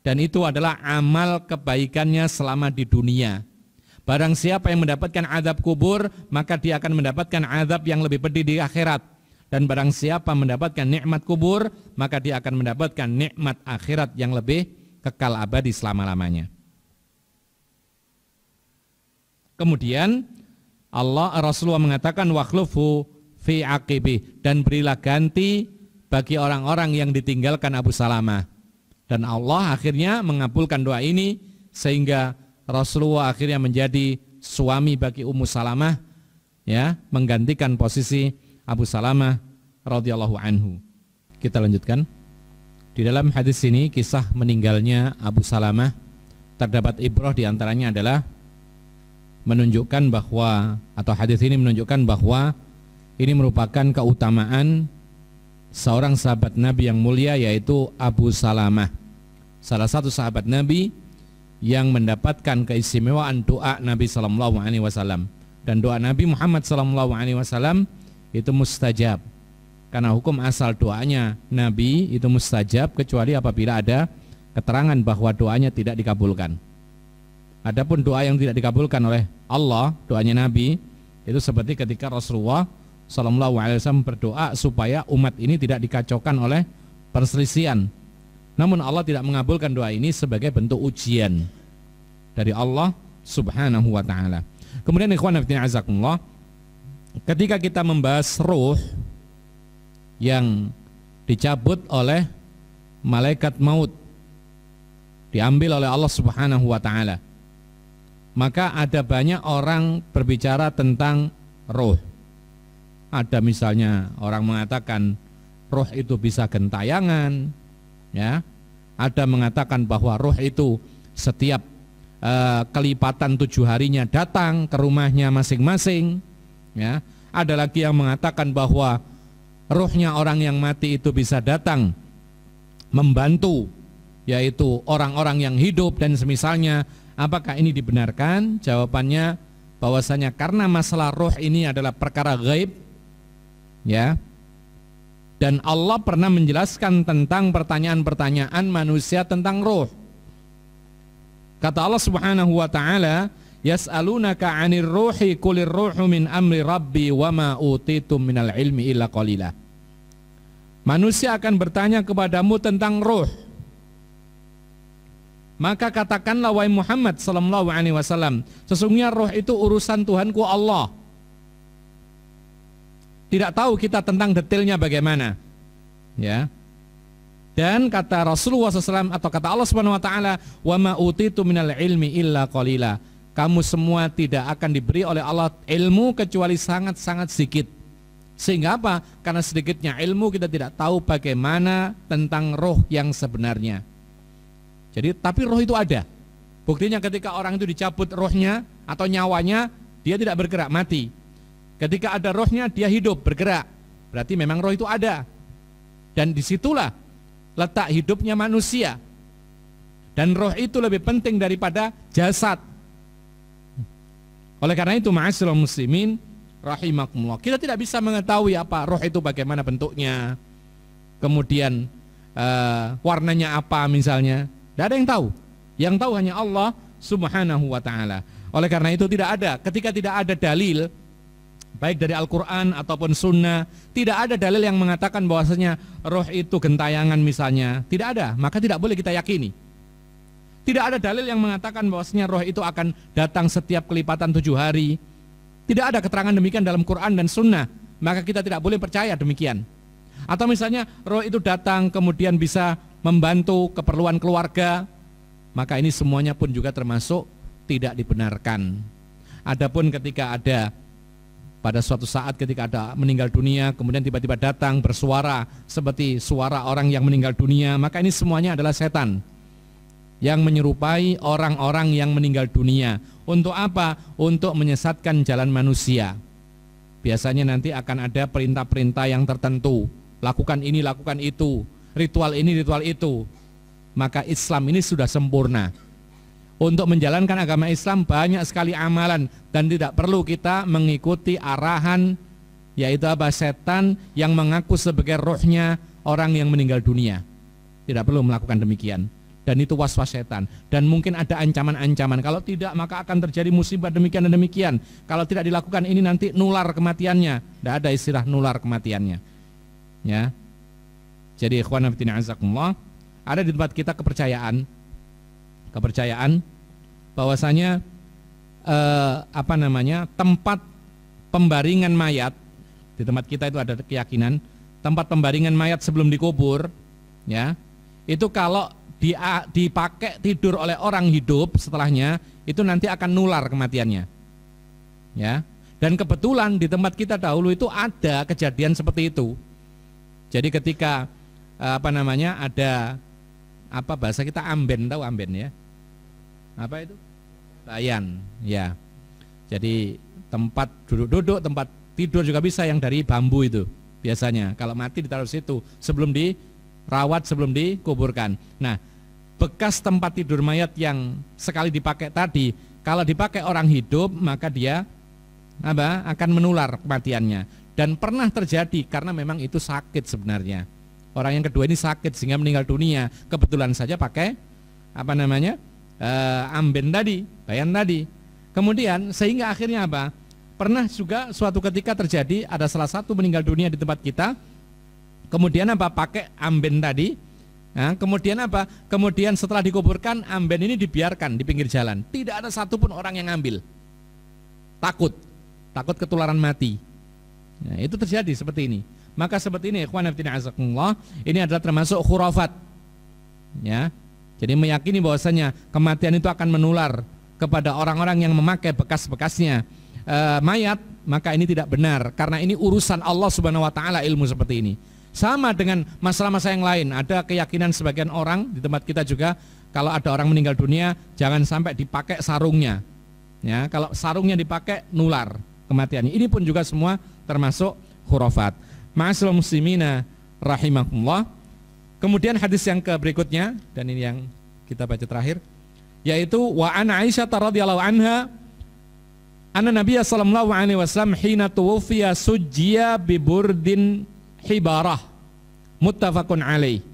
Dan itu adalah amal kebaikannya selama di dunia. Barang siapa yang mendapatkan azab kubur, maka dia akan mendapatkan azab yang lebih pedih di akhirat. Dan barang siapa mendapatkan nikmat kubur, maka dia akan mendapatkan nikmat akhirat yang lebih kekal abadi selama-lamanya. Kemudian Allah Rasulullah mengatakan wakhlufu fi aqibi dan berilah ganti bagi orang-orang yang ditinggalkan Abu Salamah. Dan Allah akhirnya mengabulkan doa ini sehingga Rasulullah akhirnya menjadi suami bagi Ummu Salamah ya, menggantikan posisi Abu Salamah radhiyallahu anhu. Kita lanjutkan. Di dalam hadis ini kisah meninggalnya Abu Salamah terdapat ibrah diantaranya adalah menunjukkan bahwa atau hadis ini menunjukkan bahwa ini merupakan keutamaan seorang sahabat Nabi yang mulia yaitu Abu Salamah. Salah satu sahabat Nabi yang mendapatkan keistimewaan doa Nabi Sallallahu Alaihi Wasallam dan doa Nabi Muhammad Sallallahu Alaihi Wasallam itu mustajab karena hukum asal doanya Nabi itu mustajab kecuali apabila ada keterangan bahwa doanya tidak dikabulkan. Adapun doa yang tidak dikabulkan oleh Allah, doanya Nabi itu seperti ketika Rasulullah Sallallahu Alaihi Wasallam berdoa supaya umat ini tidak dikacaukan oleh perselisihan namun Allah tidak mengabulkan doa ini sebagai bentuk ujian dari Allah Subhanahu wa taala. Kemudian ikhwan fillah azakumullah, ketika kita membahas ruh yang dicabut oleh malaikat maut diambil oleh Allah Subhanahu wa taala. Maka ada banyak orang berbicara tentang roh. Ada misalnya orang mengatakan roh itu bisa gentayangan, ya ada mengatakan bahwa roh itu setiap e, kelipatan tujuh harinya datang ke rumahnya masing-masing ya ada lagi yang mengatakan bahwa rohnya orang yang mati itu bisa datang membantu yaitu orang-orang yang hidup dan semisalnya apakah ini dibenarkan jawabannya bahwasanya karena masalah roh ini adalah perkara gaib ya dan Allah pernah menjelaskan tentang pertanyaan-pertanyaan manusia tentang roh. Kata Allah Subhanahu wa taala, "Yas'alunaka 'anil ruhi kulir ruhu min amri rabbi wa ma utitum minal ilmi illa qalila." Manusia akan bertanya kepadamu tentang roh. Maka katakanlah wahai Muhammad sallallahu alaihi wasallam, sesungguhnya roh itu urusan Tuhanku Allah tidak tahu kita tentang detailnya bagaimana. Ya. Dan kata Rasulullah SAW atau kata Allah Subhanahu wa taala, "Wa ma utitu minal ilmi illa qalila." Kamu semua tidak akan diberi oleh Allah ilmu kecuali sangat-sangat sedikit. Sehingga apa? Karena sedikitnya ilmu kita tidak tahu bagaimana tentang roh yang sebenarnya. Jadi tapi roh itu ada. Buktinya ketika orang itu dicabut rohnya atau nyawanya, dia tidak bergerak mati. Ketika ada rohnya dia hidup, bergerak. Berarti memang roh itu ada. Dan disitulah letak hidupnya manusia. Dan roh itu lebih penting daripada jasad. Oleh karena itu ma'asyiral muslimin rahimakumullah. Kita tidak bisa mengetahui apa roh itu bagaimana bentuknya. Kemudian uh, warnanya apa misalnya. Tidak ada yang tahu. Yang tahu hanya Allah Subhanahu wa taala. Oleh karena itu tidak ada ketika tidak ada dalil baik dari Al-Quran ataupun Sunnah tidak ada dalil yang mengatakan bahwasanya roh itu gentayangan misalnya tidak ada maka tidak boleh kita yakini tidak ada dalil yang mengatakan bahwasanya roh itu akan datang setiap kelipatan tujuh hari tidak ada keterangan demikian dalam Quran dan Sunnah maka kita tidak boleh percaya demikian atau misalnya roh itu datang kemudian bisa membantu keperluan keluarga maka ini semuanya pun juga termasuk tidak dibenarkan. Adapun ketika ada pada suatu saat ketika ada meninggal dunia kemudian tiba-tiba datang bersuara seperti suara orang yang meninggal dunia maka ini semuanya adalah setan yang menyerupai orang-orang yang meninggal dunia untuk apa untuk menyesatkan jalan manusia biasanya nanti akan ada perintah-perintah yang tertentu lakukan ini lakukan itu ritual ini ritual itu maka Islam ini sudah sempurna untuk menjalankan agama Islam banyak sekali amalan dan tidak perlu kita mengikuti arahan yaitu apa setan yang mengaku sebagai rohnya orang yang meninggal dunia. Tidak perlu melakukan demikian. Dan itu was-was setan. Dan mungkin ada ancaman-ancaman. Kalau tidak maka akan terjadi musibah demikian dan demikian. Kalau tidak dilakukan ini nanti nular kematiannya. Tidak ada istilah nular kematiannya. Ya. Jadi ikhwan azakumullah, ada di tempat kita kepercayaan. Kepercayaan bahwasanya eh, apa namanya tempat pembaringan mayat di tempat kita itu ada keyakinan tempat pembaringan mayat sebelum dikubur ya itu kalau di, dipakai tidur oleh orang hidup setelahnya itu nanti akan nular kematiannya ya dan kebetulan di tempat kita dahulu itu ada kejadian seperti itu jadi ketika apa namanya ada apa bahasa kita amben tahu amben ya apa itu bayan ya jadi tempat duduk-duduk tempat tidur juga bisa yang dari bambu itu biasanya kalau mati ditaruh situ sebelum dirawat sebelum dikuburkan nah bekas tempat tidur mayat yang sekali dipakai tadi kalau dipakai orang hidup maka dia apa akan menular kematiannya dan pernah terjadi karena memang itu sakit sebenarnya orang yang kedua ini sakit sehingga meninggal dunia kebetulan saja pakai apa namanya uh, amben tadi, bayan tadi. Kemudian sehingga akhirnya apa? Pernah juga suatu ketika terjadi ada salah satu meninggal dunia di tempat kita. Kemudian apa? Pakai amben tadi. Nah, kemudian apa? Kemudian setelah dikuburkan amben ini dibiarkan di pinggir jalan. Tidak ada satupun orang yang ambil. Takut, takut ketularan mati. Nah, itu terjadi seperti ini. Maka seperti ini, ikhwan ini adalah termasuk khurafat. Ya, jadi meyakini bahwasanya kematian itu akan menular kepada orang-orang yang memakai bekas-bekasnya e, mayat, maka ini tidak benar karena ini urusan Allah Subhanahu wa taala ilmu seperti ini. Sama dengan masalah-masalah yang lain, ada keyakinan sebagian orang di tempat kita juga kalau ada orang meninggal dunia jangan sampai dipakai sarungnya. Ya, kalau sarungnya dipakai nular kematiannya. Ini pun juga semua termasuk khurafat. Ma'asyiral muslimina rahimakumullah. Kemudian hadis yang ke berikutnya dan ini yang kita baca terakhir yaitu wa an Aisyah radhiyallahu anha anna Nabi sallallahu alaihi wasallam hina tuwfiya sujjiya bi burdin hibarah muttafaqun alaih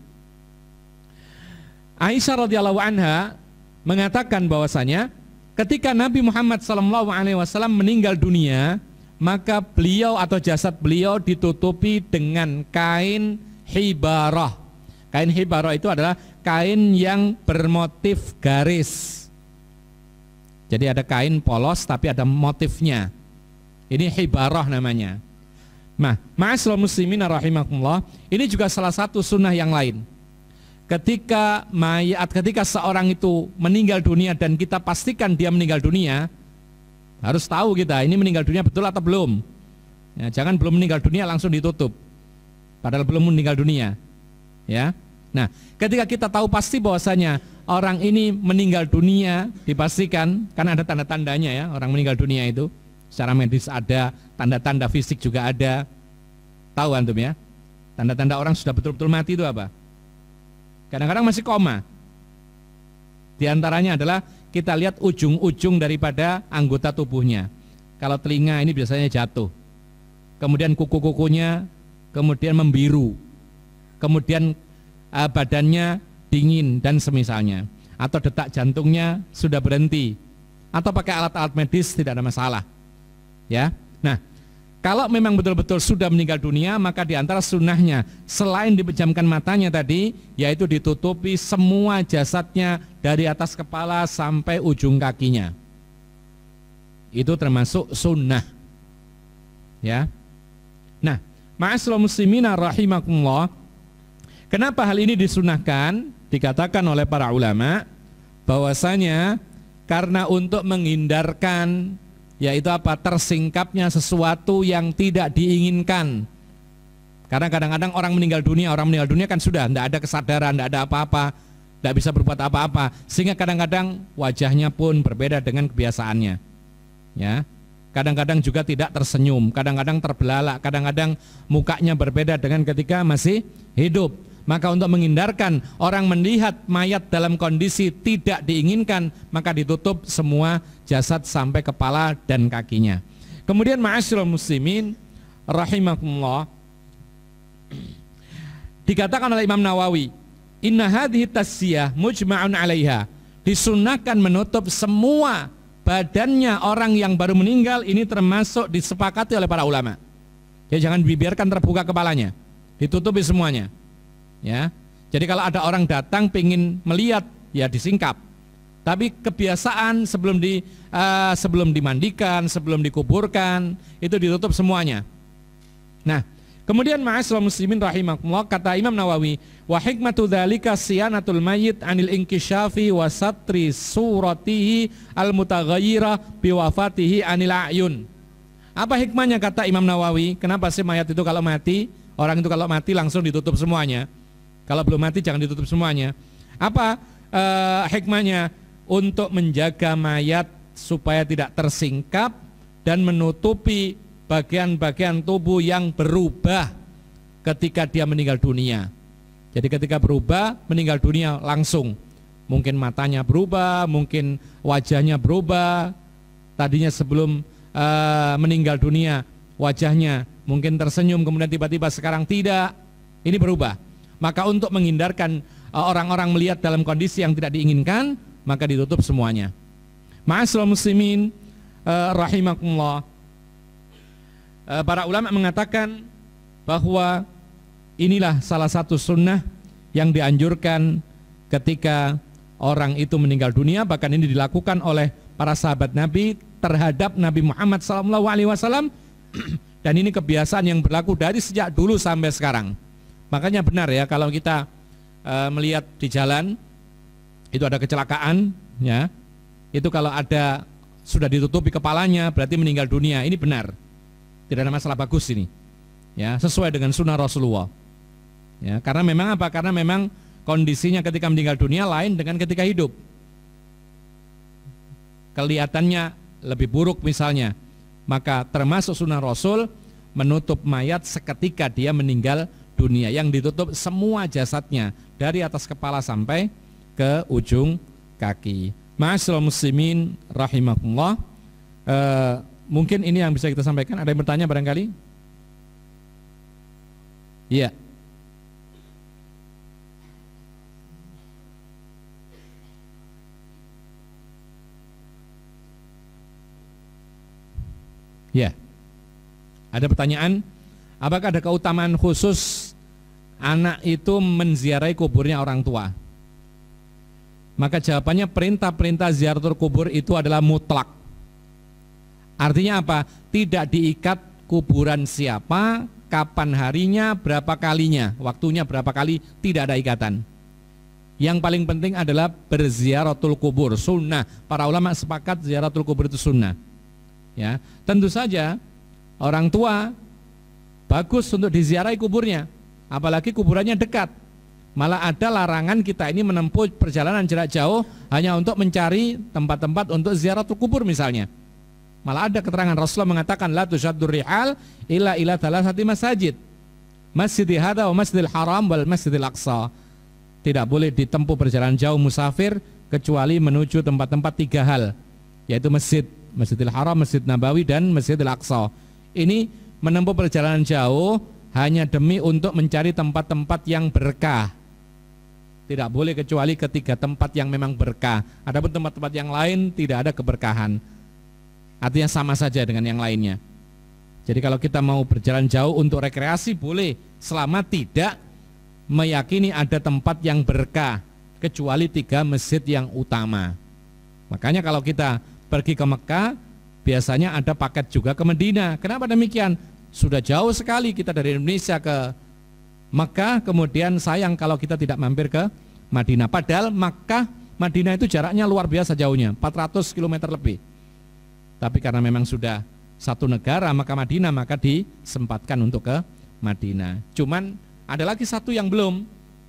Aisyah radhiyallahu anha mengatakan bahwasanya ketika Nabi Muhammad sallallahu alaihi wasallam meninggal dunia maka beliau atau jasad beliau ditutupi dengan kain hibarah Kain hibaro itu adalah kain yang bermotif garis. Jadi ada kain polos tapi ada motifnya. Ini hibaroh namanya. Nah, ma'asul muslimin rahimakumullah, ini juga salah satu sunnah yang lain. Ketika mayat, ketika seorang itu meninggal dunia dan kita pastikan dia meninggal dunia, harus tahu kita ini meninggal dunia betul atau belum. Ya, jangan belum meninggal dunia langsung ditutup. Padahal belum meninggal dunia. Ya. Nah, ketika kita tahu pasti bahwasanya orang ini meninggal dunia dipastikan karena ada tanda-tandanya ya, orang meninggal dunia itu secara medis ada, tanda-tanda fisik juga ada. Tahu antum ya? Tanda-tanda orang sudah betul-betul mati itu apa? Kadang-kadang masih koma. Di antaranya adalah kita lihat ujung-ujung daripada anggota tubuhnya. Kalau telinga ini biasanya jatuh. Kemudian kuku-kukunya kemudian membiru kemudian uh, badannya dingin dan semisalnya atau detak jantungnya sudah berhenti atau pakai alat-alat medis tidak ada masalah ya nah kalau memang betul-betul sudah meninggal dunia maka diantara sunnahnya selain dipejamkan matanya tadi yaitu ditutupi semua jasadnya dari atas kepala sampai ujung kakinya itu termasuk sunnah ya nah ma'asyiral muslimina rahimakumullah Kenapa hal ini disunahkan? Dikatakan oleh para ulama bahwasanya karena untuk menghindarkan yaitu apa tersingkapnya sesuatu yang tidak diinginkan. Karena kadang-kadang orang meninggal dunia, orang meninggal dunia kan sudah tidak ada kesadaran, tidak ada apa-apa, tidak bisa berbuat apa-apa, sehingga kadang-kadang wajahnya pun berbeda dengan kebiasaannya. Ya, kadang-kadang juga tidak tersenyum, kadang-kadang terbelalak, kadang-kadang mukanya berbeda dengan ketika masih hidup. Maka untuk menghindarkan orang melihat mayat dalam kondisi tidak diinginkan, maka ditutup semua jasad sampai kepala dan kakinya. Kemudian ma'asyiral muslimin rahimakumullah dikatakan oleh Imam Nawawi, "Inna hadhihi tasiyah mujma'un 'alaiha." Disunahkan menutup semua badannya orang yang baru meninggal ini termasuk disepakati oleh para ulama. Ya jangan dibiarkan terbuka kepalanya, ditutupi semuanya. Ya. Jadi kalau ada orang datang pingin melihat ya disingkap. Tapi kebiasaan sebelum di uh, sebelum dimandikan, sebelum dikuburkan itu ditutup semuanya. Nah, kemudian ma'asyiral muslimin rahimakumullah kata Imam Nawawi, wa hikmatu dzalika siyanatul mayyit anil inkishafi wa satri suratihi al mutaghayyira biwafatihi anil ayun. Apa hikmahnya kata Imam Nawawi? Kenapa sih mayat itu kalau mati, orang itu kalau mati langsung ditutup semuanya? Kalau belum mati jangan ditutup semuanya. Apa eh, hikmahnya? Untuk menjaga mayat supaya tidak tersingkap dan menutupi bagian-bagian tubuh yang berubah ketika dia meninggal dunia. Jadi ketika berubah, meninggal dunia langsung. Mungkin matanya berubah, mungkin wajahnya berubah. Tadinya sebelum eh, meninggal dunia wajahnya mungkin tersenyum kemudian tiba-tiba sekarang tidak. Ini berubah maka untuk menghindarkan uh, orang-orang melihat dalam kondisi yang tidak diinginkan, maka ditutup semuanya. Ma'asyiral muslimin uh, rahimakumullah. Uh, para ulama mengatakan bahwa inilah salah satu sunnah yang dianjurkan ketika orang itu meninggal dunia bahkan ini dilakukan oleh para sahabat Nabi terhadap Nabi Muhammad SAW dan ini kebiasaan yang berlaku dari sejak dulu sampai sekarang. Makanya benar ya kalau kita e, melihat di jalan itu ada kecelakaan ya. Itu kalau ada sudah ditutupi kepalanya berarti meninggal dunia. Ini benar. Tidak ada masalah bagus ini. Ya, sesuai dengan sunnah Rasulullah. Ya, karena memang apa? Karena memang kondisinya ketika meninggal dunia lain dengan ketika hidup. Kelihatannya lebih buruk misalnya. Maka termasuk sunnah Rasul menutup mayat seketika dia meninggal dunia yang ditutup semua jasadnya dari atas kepala sampai ke ujung kaki. Ma'asyiral muslimin rahimakumullah. E, mungkin ini yang bisa kita sampaikan. Ada yang bertanya barangkali? Iya. Ya. Ada pertanyaan? Apakah ada keutamaan khusus anak itu menziarahi kuburnya orang tua. Maka jawabannya perintah-perintah ziaratul kubur itu adalah mutlak. Artinya apa? Tidak diikat kuburan siapa, kapan harinya, berapa kalinya, waktunya berapa kali, tidak ada ikatan. Yang paling penting adalah berziaratul kubur, sunnah. Para ulama sepakat ziaratul kubur itu sunnah. Ya, tentu saja orang tua bagus untuk diziarahi kuburnya, apalagi kuburannya dekat. Malah ada larangan kita ini menempuh perjalanan jarak jauh hanya untuk mencari tempat-tempat untuk ziarah kubur misalnya. Malah ada keterangan Rasulullah mengatakan la tusyaddur rihal illa ila thalathati masajid. Masjid hada wa Masjidil Haram wal Masjidil Aqsa. Tidak boleh ditempuh perjalanan jauh musafir kecuali menuju tempat-tempat tiga hal yaitu masjid, Masjidil Haram, Masjid Nabawi dan Masjidil Aqsa. Ini menempuh perjalanan jauh hanya demi untuk mencari tempat-tempat yang berkah. Tidak boleh kecuali ketiga tempat yang memang berkah. Adapun tempat-tempat yang lain tidak ada keberkahan. Artinya sama saja dengan yang lainnya. Jadi kalau kita mau berjalan jauh untuk rekreasi boleh, selama tidak meyakini ada tempat yang berkah kecuali tiga masjid yang utama. Makanya kalau kita pergi ke Mekah biasanya ada paket juga ke Medina. Kenapa demikian? Sudah jauh sekali kita dari Indonesia ke Mekah, kemudian sayang kalau kita tidak mampir ke Madinah. Padahal Mekah Madinah itu jaraknya luar biasa jauhnya, 400 km lebih. Tapi karena memang sudah satu negara, maka Madinah, maka disempatkan untuk ke Madinah. Cuman ada lagi satu yang belum,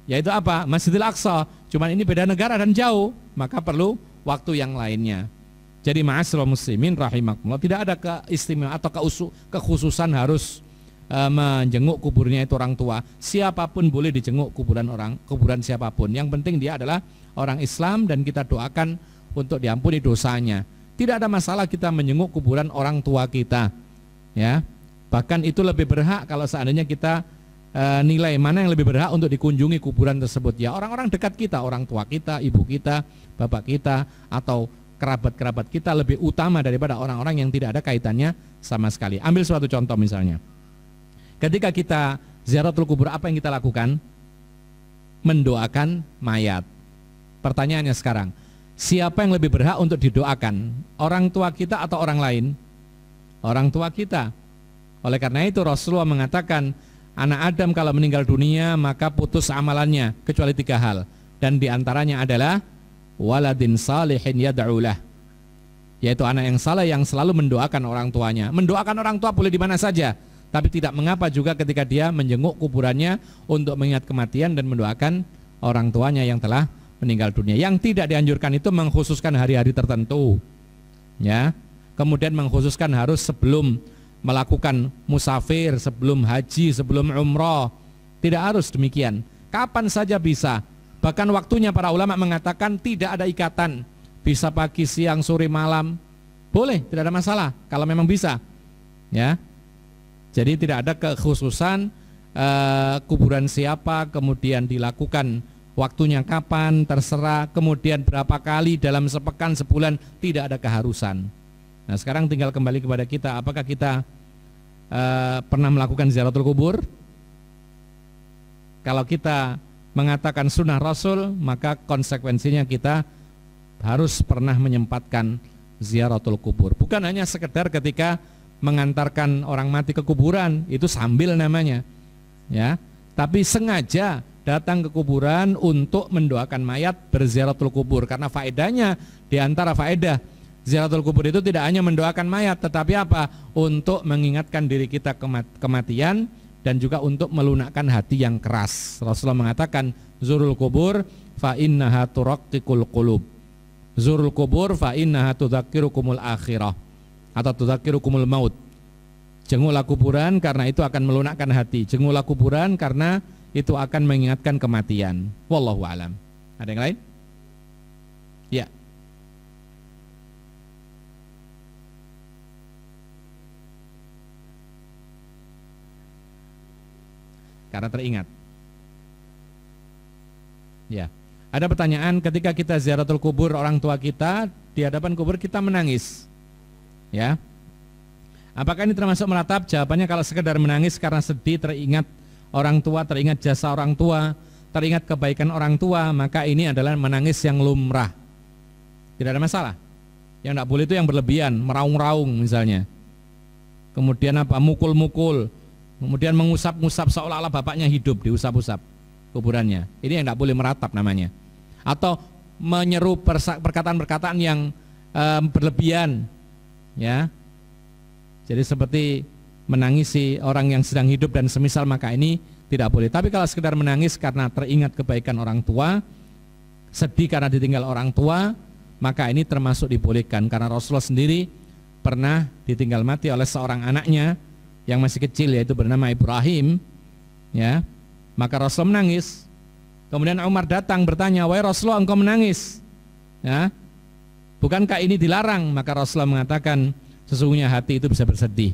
yaitu apa? Masjidil Aqsa. Cuman ini beda negara dan jauh, maka perlu waktu yang lainnya. Jadi ma'asyiral muslimin rahimakumullah tidak ada keistimewaan atau keusu, kekhususan harus e, menjenguk kuburnya itu orang tua. Siapapun boleh dijenguk kuburan orang, kuburan siapapun. Yang penting dia adalah orang Islam dan kita doakan untuk diampuni dosanya. Tidak ada masalah kita menjenguk kuburan orang tua kita. Ya. Bahkan itu lebih berhak kalau seandainya kita e, nilai mana yang lebih berhak untuk dikunjungi kuburan tersebut. Ya, orang-orang dekat kita, orang tua kita, ibu kita, bapak kita atau kerabat-kerabat kita lebih utama daripada orang-orang yang tidak ada kaitannya sama sekali. Ambil suatu contoh misalnya. Ketika kita ziaratul kubur apa yang kita lakukan? Mendoakan mayat. Pertanyaannya sekarang, siapa yang lebih berhak untuk didoakan? Orang tua kita atau orang lain? Orang tua kita. Oleh karena itu Rasulullah mengatakan, anak Adam kalau meninggal dunia maka putus amalannya kecuali tiga hal dan diantaranya adalah waladin salihin yad'ulah yaitu anak yang salah yang selalu mendoakan orang tuanya. Mendoakan orang tua boleh di mana saja, tapi tidak mengapa juga ketika dia menjenguk kuburannya untuk mengingat kematian dan mendoakan orang tuanya yang telah meninggal dunia. Yang tidak dianjurkan itu mengkhususkan hari-hari tertentu. Ya. Kemudian mengkhususkan harus sebelum melakukan musafir, sebelum haji, sebelum umroh. Tidak harus demikian. Kapan saja bisa Bahkan waktunya para ulama mengatakan tidak ada ikatan. Bisa pagi, siang, sore, malam. Boleh, tidak ada masalah kalau memang bisa. Ya. Jadi tidak ada kekhususan eh, kuburan siapa kemudian dilakukan waktunya kapan terserah kemudian berapa kali dalam sepekan sebulan tidak ada keharusan nah sekarang tinggal kembali kepada kita apakah kita eh, pernah melakukan ziaratul kubur kalau kita mengatakan sunnah Rasul maka konsekuensinya kita harus pernah menyempatkan ziaratul kubur bukan hanya sekedar ketika mengantarkan orang mati ke kuburan itu sambil namanya ya tapi sengaja datang ke kuburan untuk mendoakan mayat berziaratul kubur karena faedahnya di faedah ziaratul kubur itu tidak hanya mendoakan mayat tetapi apa untuk mengingatkan diri kita kematian dan juga untuk melunakkan hati yang keras. Rasulullah mengatakan zurul kubur fa innaha turaqqiqul qulub. Zurul kubur fa innaha tudzakkirukumul akhirah atau tudzakkirukumul maut. Jenguklah kuburan karena itu akan melunakkan hati. Jenguklah kuburan karena itu akan mengingatkan kematian. Wallahu alam. Ada yang lain? karena teringat. Ya. Ada pertanyaan ketika kita ziaratul kubur orang tua kita di hadapan kubur kita menangis. Ya. Apakah ini termasuk meratap? Jawabannya kalau sekedar menangis karena sedih teringat orang tua, teringat jasa orang tua, teringat kebaikan orang tua, maka ini adalah menangis yang lumrah. Tidak ada masalah. Yang tidak boleh itu yang berlebihan, meraung-raung misalnya. Kemudian apa? Mukul-mukul Kemudian mengusap usap seolah-olah bapaknya hidup diusap-usap kuburannya. Ini yang tidak boleh meratap namanya. Atau menyeru perkataan-perkataan yang e, berlebihan, ya. Jadi seperti menangisi orang yang sedang hidup dan semisal maka ini tidak boleh. Tapi kalau sekedar menangis karena teringat kebaikan orang tua, sedih karena ditinggal orang tua, maka ini termasuk dibolehkan karena Rasulullah sendiri pernah ditinggal mati oleh seorang anaknya yang masih kecil yaitu bernama Ibrahim ya maka Rasul menangis kemudian Umar datang bertanya wahai Rasulullah engkau menangis ya bukankah ini dilarang maka Rasulullah mengatakan sesungguhnya hati itu bisa bersedih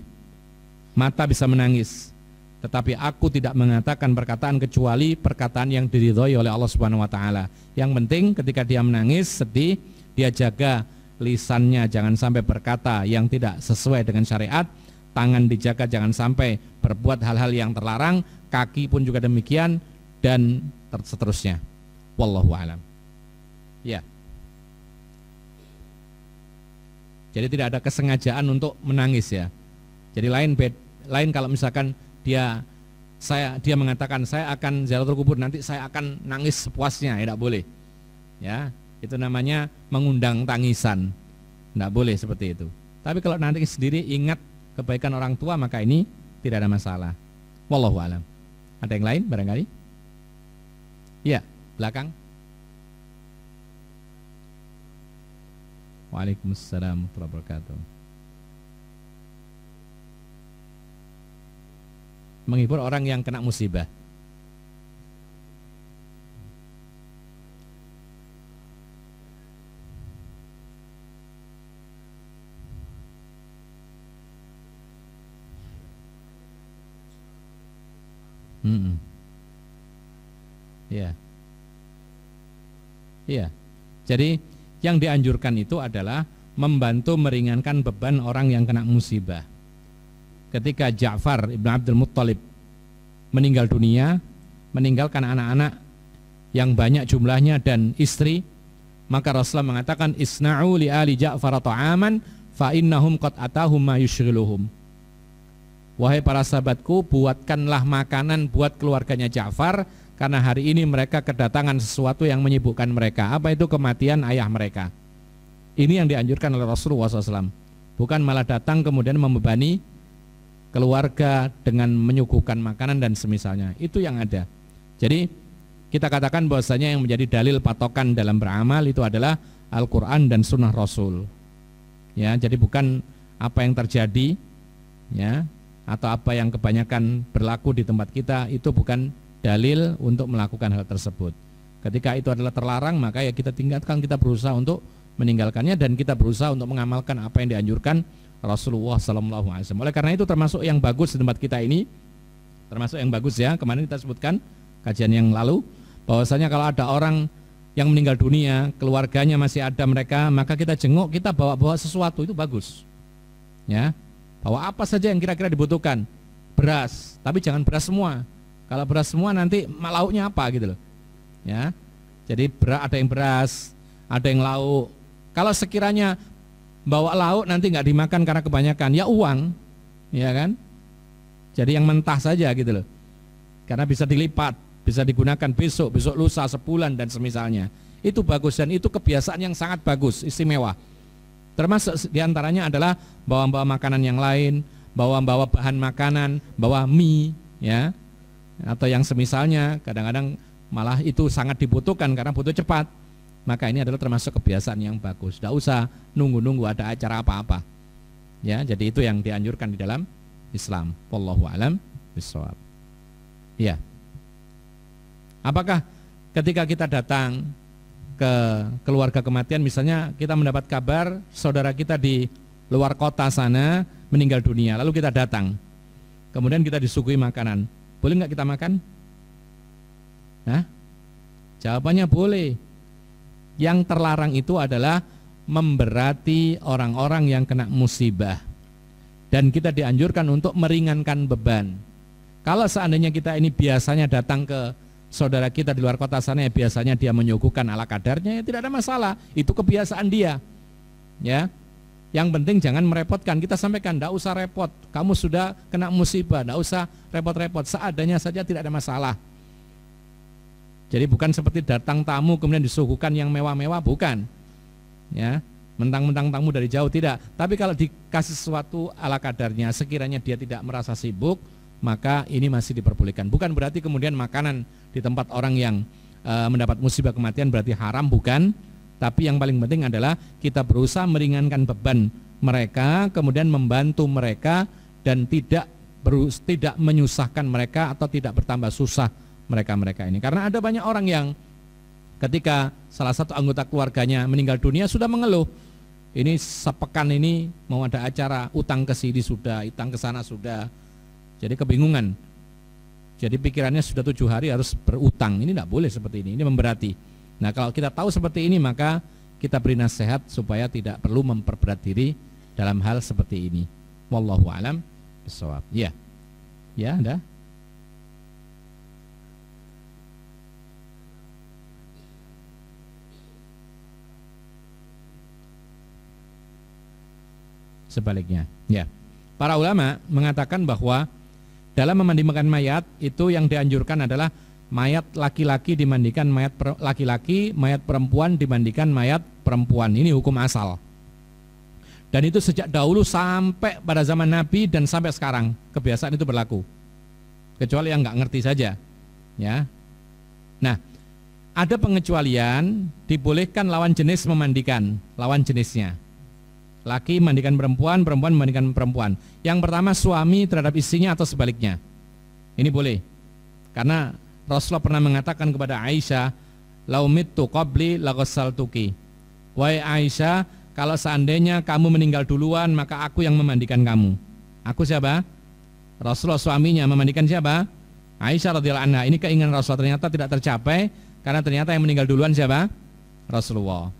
mata bisa menangis tetapi aku tidak mengatakan perkataan kecuali perkataan yang diridhoi oleh Allah Subhanahu wa taala. Yang penting ketika dia menangis, sedih, dia jaga lisannya jangan sampai berkata yang tidak sesuai dengan syariat tangan dijaga jangan sampai berbuat hal-hal yang terlarang, kaki pun juga demikian dan seterusnya. Wallahu alam. Ya. Jadi tidak ada kesengajaan untuk menangis ya. Jadi lain bed, lain kalau misalkan dia saya dia mengatakan saya akan ziarah kubur nanti saya akan nangis sepuasnya ya tidak boleh. Ya, itu namanya mengundang tangisan. Tidak boleh seperti itu. Tapi kalau nanti sendiri ingat kebaikan orang tua maka ini tidak ada masalah. Wallahu alam. Ada yang lain barangkali? Ya, belakang. Waalaikumsalam warahmatullahi wabarakatuh. Menghibur orang yang kena musibah. Mm-mm. Ya. Jadi yang dianjurkan itu adalah membantu meringankan beban orang yang kena musibah. Ketika Ja'far Ibn Abdul Muttalib meninggal dunia, meninggalkan anak-anak yang banyak jumlahnya dan istri, maka Rasulullah mengatakan isna'u li ali Ja'far ta'aman fa innahum qad atahum ma yushghiluhum Wahai para sahabatku, buatkanlah makanan buat keluarganya Ja'far karena hari ini mereka kedatangan sesuatu yang menyibukkan mereka. Apa itu kematian ayah mereka? Ini yang dianjurkan oleh Rasulullah SAW. Bukan malah datang kemudian membebani keluarga dengan menyuguhkan makanan dan semisalnya. Itu yang ada. Jadi kita katakan bahwasanya yang menjadi dalil patokan dalam beramal itu adalah Al-Quran dan Sunnah Rasul. Ya, jadi bukan apa yang terjadi, ya, atau apa yang kebanyakan berlaku di tempat kita itu bukan dalil untuk melakukan hal tersebut. Ketika itu adalah terlarang, maka ya kita tingkatkan, kita berusaha untuk meninggalkannya dan kita berusaha untuk mengamalkan apa yang dianjurkan Rasulullah SAW Oleh karena itu termasuk yang bagus di tempat kita ini, termasuk yang bagus ya. Kemarin kita sebutkan kajian yang lalu bahwasanya kalau ada orang yang meninggal dunia, keluarganya masih ada mereka, maka kita jenguk, kita bawa-bawa sesuatu itu bagus. Ya, bahwa apa saja yang kira-kira dibutuhkan beras tapi jangan beras semua kalau beras semua nanti lauknya apa gitu loh ya jadi beras ada yang beras ada yang lauk kalau sekiranya bawa lauk nanti nggak dimakan karena kebanyakan ya uang ya kan jadi yang mentah saja gitu loh karena bisa dilipat bisa digunakan besok besok lusa sebulan dan semisalnya itu bagus dan itu kebiasaan yang sangat bagus istimewa Termasuk diantaranya adalah bawa-bawa makanan yang lain, bawa-bawa bahan makanan, bawa mie, ya, atau yang semisalnya. Kadang-kadang malah itu sangat dibutuhkan karena butuh cepat. Maka ini adalah termasuk kebiasaan yang bagus. Tidak usah nunggu-nunggu ada acara apa-apa. Ya, jadi itu yang dianjurkan di dalam Islam. Wallahu alam bisawab. Ya. Apakah ketika kita datang ke keluarga kematian misalnya kita mendapat kabar saudara kita di luar kota sana meninggal dunia lalu kita datang kemudian kita disuguhi makanan boleh nggak kita makan nah jawabannya boleh yang terlarang itu adalah memberati orang-orang yang kena musibah dan kita dianjurkan untuk meringankan beban kalau seandainya kita ini biasanya datang ke saudara kita di luar kota sana ya biasanya dia menyuguhkan ala kadarnya ya tidak ada masalah itu kebiasaan dia ya yang penting jangan merepotkan kita sampaikan tidak usah repot kamu sudah kena musibah tidak usah repot-repot seadanya saja tidak ada masalah jadi bukan seperti datang tamu kemudian disuguhkan yang mewah-mewah bukan ya mentang-mentang tamu dari jauh tidak tapi kalau dikasih sesuatu ala kadarnya sekiranya dia tidak merasa sibuk maka ini masih diperbolehkan. Bukan berarti kemudian makanan di tempat orang yang e, mendapat musibah kematian berarti haram, bukan. Tapi yang paling penting adalah kita berusaha meringankan beban mereka, kemudian membantu mereka dan tidak berus, tidak menyusahkan mereka atau tidak bertambah susah mereka-mereka ini. Karena ada banyak orang yang ketika salah satu anggota keluarganya meninggal dunia sudah mengeluh, ini sepekan ini mau ada acara utang ke sini sudah, utang ke sana sudah, jadi kebingungan. Jadi pikirannya sudah tujuh hari harus berutang. Ini tidak boleh seperti ini. Ini memberati. Nah kalau kita tahu seperti ini maka kita beri nasihat supaya tidak perlu memperberat diri dalam hal seperti ini. Wallahu alam bisawab. Ya. Ya, ada Sebaliknya, ya. Para ulama mengatakan bahwa dalam memandikan mayat itu yang dianjurkan adalah mayat laki-laki dimandikan mayat laki-laki, mayat perempuan dimandikan mayat perempuan. Ini hukum asal. Dan itu sejak dahulu sampai pada zaman Nabi dan sampai sekarang kebiasaan itu berlaku. Kecuali yang nggak ngerti saja, ya. Nah, ada pengecualian dibolehkan lawan jenis memandikan lawan jenisnya. Laki mandikan perempuan, perempuan mandikan perempuan. Yang pertama suami terhadap istrinya atau sebaliknya. Ini boleh. Karena Rasulullah pernah mengatakan kepada Aisyah, "Laumittu qabli tuki. Wahai Aisyah, kalau seandainya kamu meninggal duluan, maka aku yang memandikan kamu. Aku siapa? Rasulullah suaminya memandikan siapa? Aisyah radhiyallahu anha. Ini keinginan Rasulullah ternyata tidak tercapai karena ternyata yang meninggal duluan siapa? Rasulullah.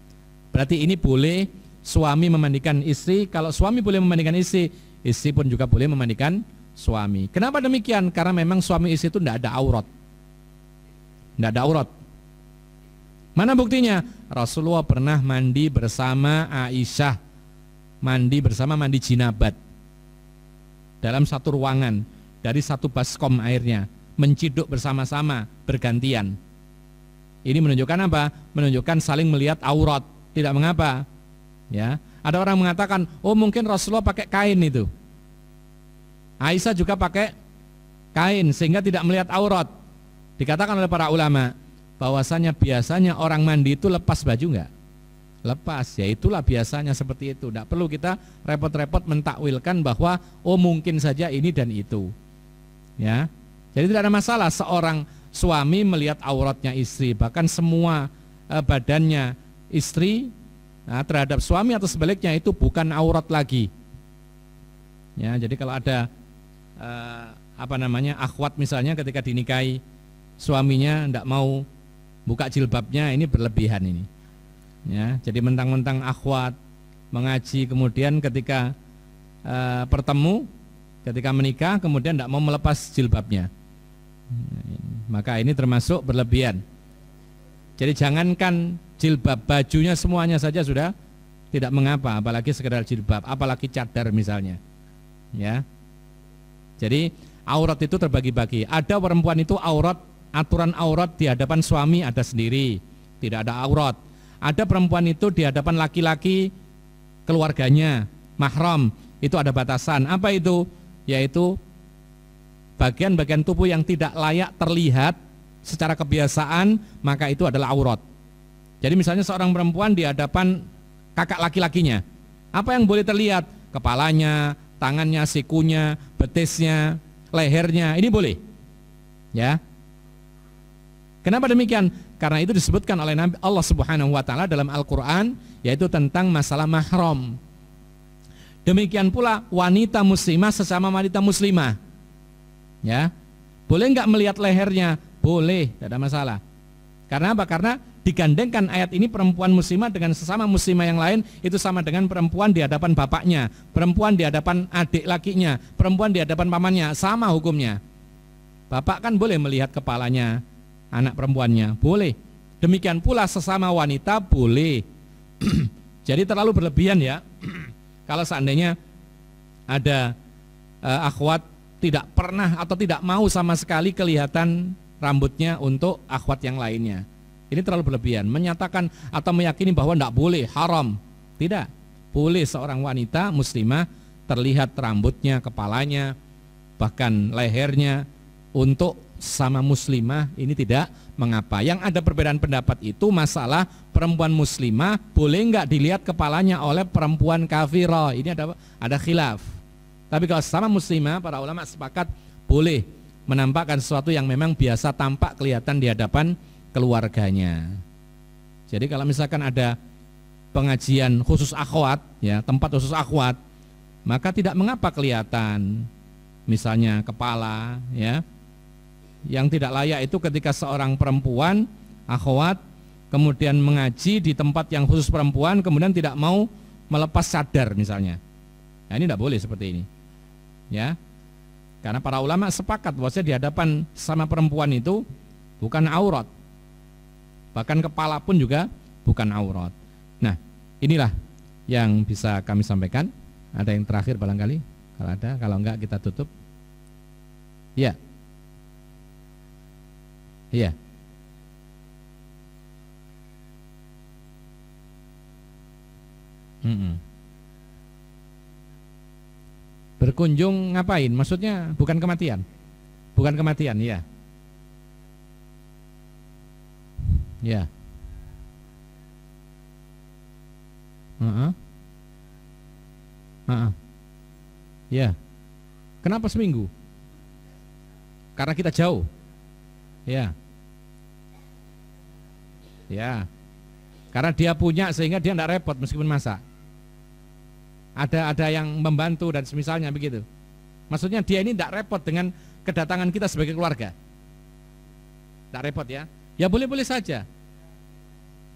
Berarti ini boleh suami memandikan istri, kalau suami boleh memandikan istri, istri pun juga boleh memandikan suami. Kenapa demikian? Karena memang suami istri itu tidak ada aurat. Tidak ada aurat. Mana buktinya? Rasulullah pernah mandi bersama Aisyah. Mandi bersama mandi jinabat. Dalam satu ruangan, dari satu baskom airnya, menciduk bersama-sama, bergantian. Ini menunjukkan apa? Menunjukkan saling melihat aurat. Tidak mengapa, Ya, ada orang mengatakan, oh mungkin Rasulullah pakai kain itu. Aisyah juga pakai kain sehingga tidak melihat aurat. Dikatakan oleh para ulama bahwasanya biasanya orang mandi itu lepas baju enggak? lepas ya itulah biasanya seperti itu tidak perlu kita repot-repot mentakwilkan bahwa oh mungkin saja ini dan itu ya jadi tidak ada masalah seorang suami melihat auratnya istri bahkan semua eh, badannya istri nah, terhadap suami atau sebaliknya itu bukan aurat lagi. Ya, jadi kalau ada eh, apa namanya akhwat misalnya ketika dinikahi suaminya tidak mau buka jilbabnya ini berlebihan ini. Ya, jadi mentang-mentang akhwat mengaji kemudian ketika eh, bertemu ketika menikah kemudian tidak mau melepas jilbabnya. Nah, Maka ini termasuk berlebihan. Jadi jangankan jilbab bajunya semuanya saja sudah tidak mengapa apalagi sekedar jilbab apalagi cadar misalnya ya jadi aurat itu terbagi-bagi ada perempuan itu aurat aturan aurat di hadapan suami ada sendiri tidak ada aurat ada perempuan itu di hadapan laki-laki keluarganya mahram itu ada batasan apa itu yaitu bagian-bagian tubuh yang tidak layak terlihat secara kebiasaan maka itu adalah aurat jadi misalnya seorang perempuan di hadapan kakak laki-lakinya, apa yang boleh terlihat? Kepalanya, tangannya, sikunya, betisnya, lehernya, ini boleh. Ya. Kenapa demikian? Karena itu disebutkan oleh Nabi Allah Subhanahu wa taala dalam Al-Qur'an yaitu tentang masalah mahram. Demikian pula wanita muslimah sesama wanita muslimah. Ya. Boleh nggak melihat lehernya? Boleh, tidak ada masalah. Karena apa? Karena digandengkan ayat ini perempuan muslimah dengan sesama muslimah yang lain itu sama dengan perempuan di hadapan bapaknya, perempuan di hadapan adik lakinya, perempuan di hadapan pamannya, sama hukumnya. Bapak kan boleh melihat kepalanya anak perempuannya, boleh. Demikian pula sesama wanita boleh. Jadi terlalu berlebihan ya. Kalau seandainya ada uh, akhwat tidak pernah atau tidak mau sama sekali kelihatan rambutnya untuk akhwat yang lainnya. Ini terlalu berlebihan. Menyatakan atau meyakini bahwa tidak boleh, haram. Tidak. Boleh seorang wanita muslimah terlihat rambutnya, kepalanya, bahkan lehernya untuk sama muslimah ini tidak mengapa. Yang ada perbedaan pendapat itu masalah perempuan muslimah boleh nggak dilihat kepalanya oleh perempuan kafirah. Ini ada ada khilaf. Tapi kalau sama muslimah para ulama sepakat boleh menampakkan sesuatu yang memang biasa tampak kelihatan di hadapan keluarganya. Jadi kalau misalkan ada pengajian khusus akhwat, ya tempat khusus akhwat, maka tidak mengapa kelihatan misalnya kepala, ya. Yang tidak layak itu ketika seorang perempuan akhwat kemudian mengaji di tempat yang khusus perempuan kemudian tidak mau melepas sadar misalnya. Nah, ini tidak boleh seperti ini. Ya. Karena para ulama sepakat bahwa di hadapan sama perempuan itu bukan aurat bahkan kepala pun juga bukan aurat. Nah, inilah yang bisa kami sampaikan. Ada yang terakhir barangkali? Kalau ada, kalau enggak kita tutup. Iya. Iya. Mm -mm. Berkunjung ngapain? Maksudnya bukan kematian. Bukan kematian, ya. Ya. Uh -uh. Uh -uh. Ya. Kenapa seminggu? Karena kita jauh. Ya. Ya. Karena dia punya sehingga dia tidak repot meskipun masak. Ada ada yang membantu dan semisalnya begitu. Maksudnya dia ini tidak repot dengan kedatangan kita sebagai keluarga. Tidak repot ya. Ya boleh-boleh saja.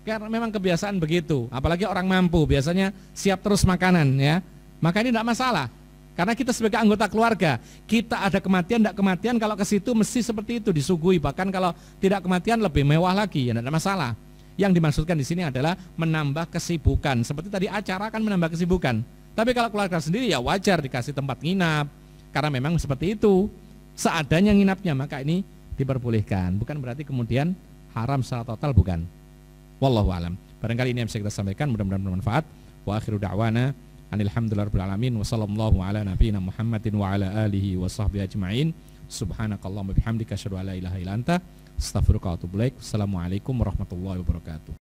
Karena memang kebiasaan begitu. Apalagi orang mampu biasanya siap terus makanan ya. Maka ini tidak masalah. Karena kita sebagai anggota keluarga, kita ada kematian, tidak kematian, kalau ke situ mesti seperti itu, disuguhi. Bahkan kalau tidak kematian lebih mewah lagi, ya tidak masalah. Yang dimaksudkan di sini adalah menambah kesibukan. Seperti tadi acara kan menambah kesibukan. Tapi kalau keluarga sendiri ya wajar dikasih tempat nginap. Karena memang seperti itu. Seadanya nginapnya, maka ini diperbolehkan. Bukan berarti kemudian haram secara total, bukan. Wallahu alam. Barangkali ini yang bisa kita sampaikan mudah-mudahan bermanfaat. Wa akhiru da'wana alhamdulillahirabbil alamin wa sallallahu ala nabiyyina Muhammadin wa ala alihi wa sahbihi ajmain. Subhanakallahumma bihamdika asyhadu an la ilaha illa anta astaghfiruka wa atubu ilaik. Wassalamualaikum warahmatullahi wabarakatuh.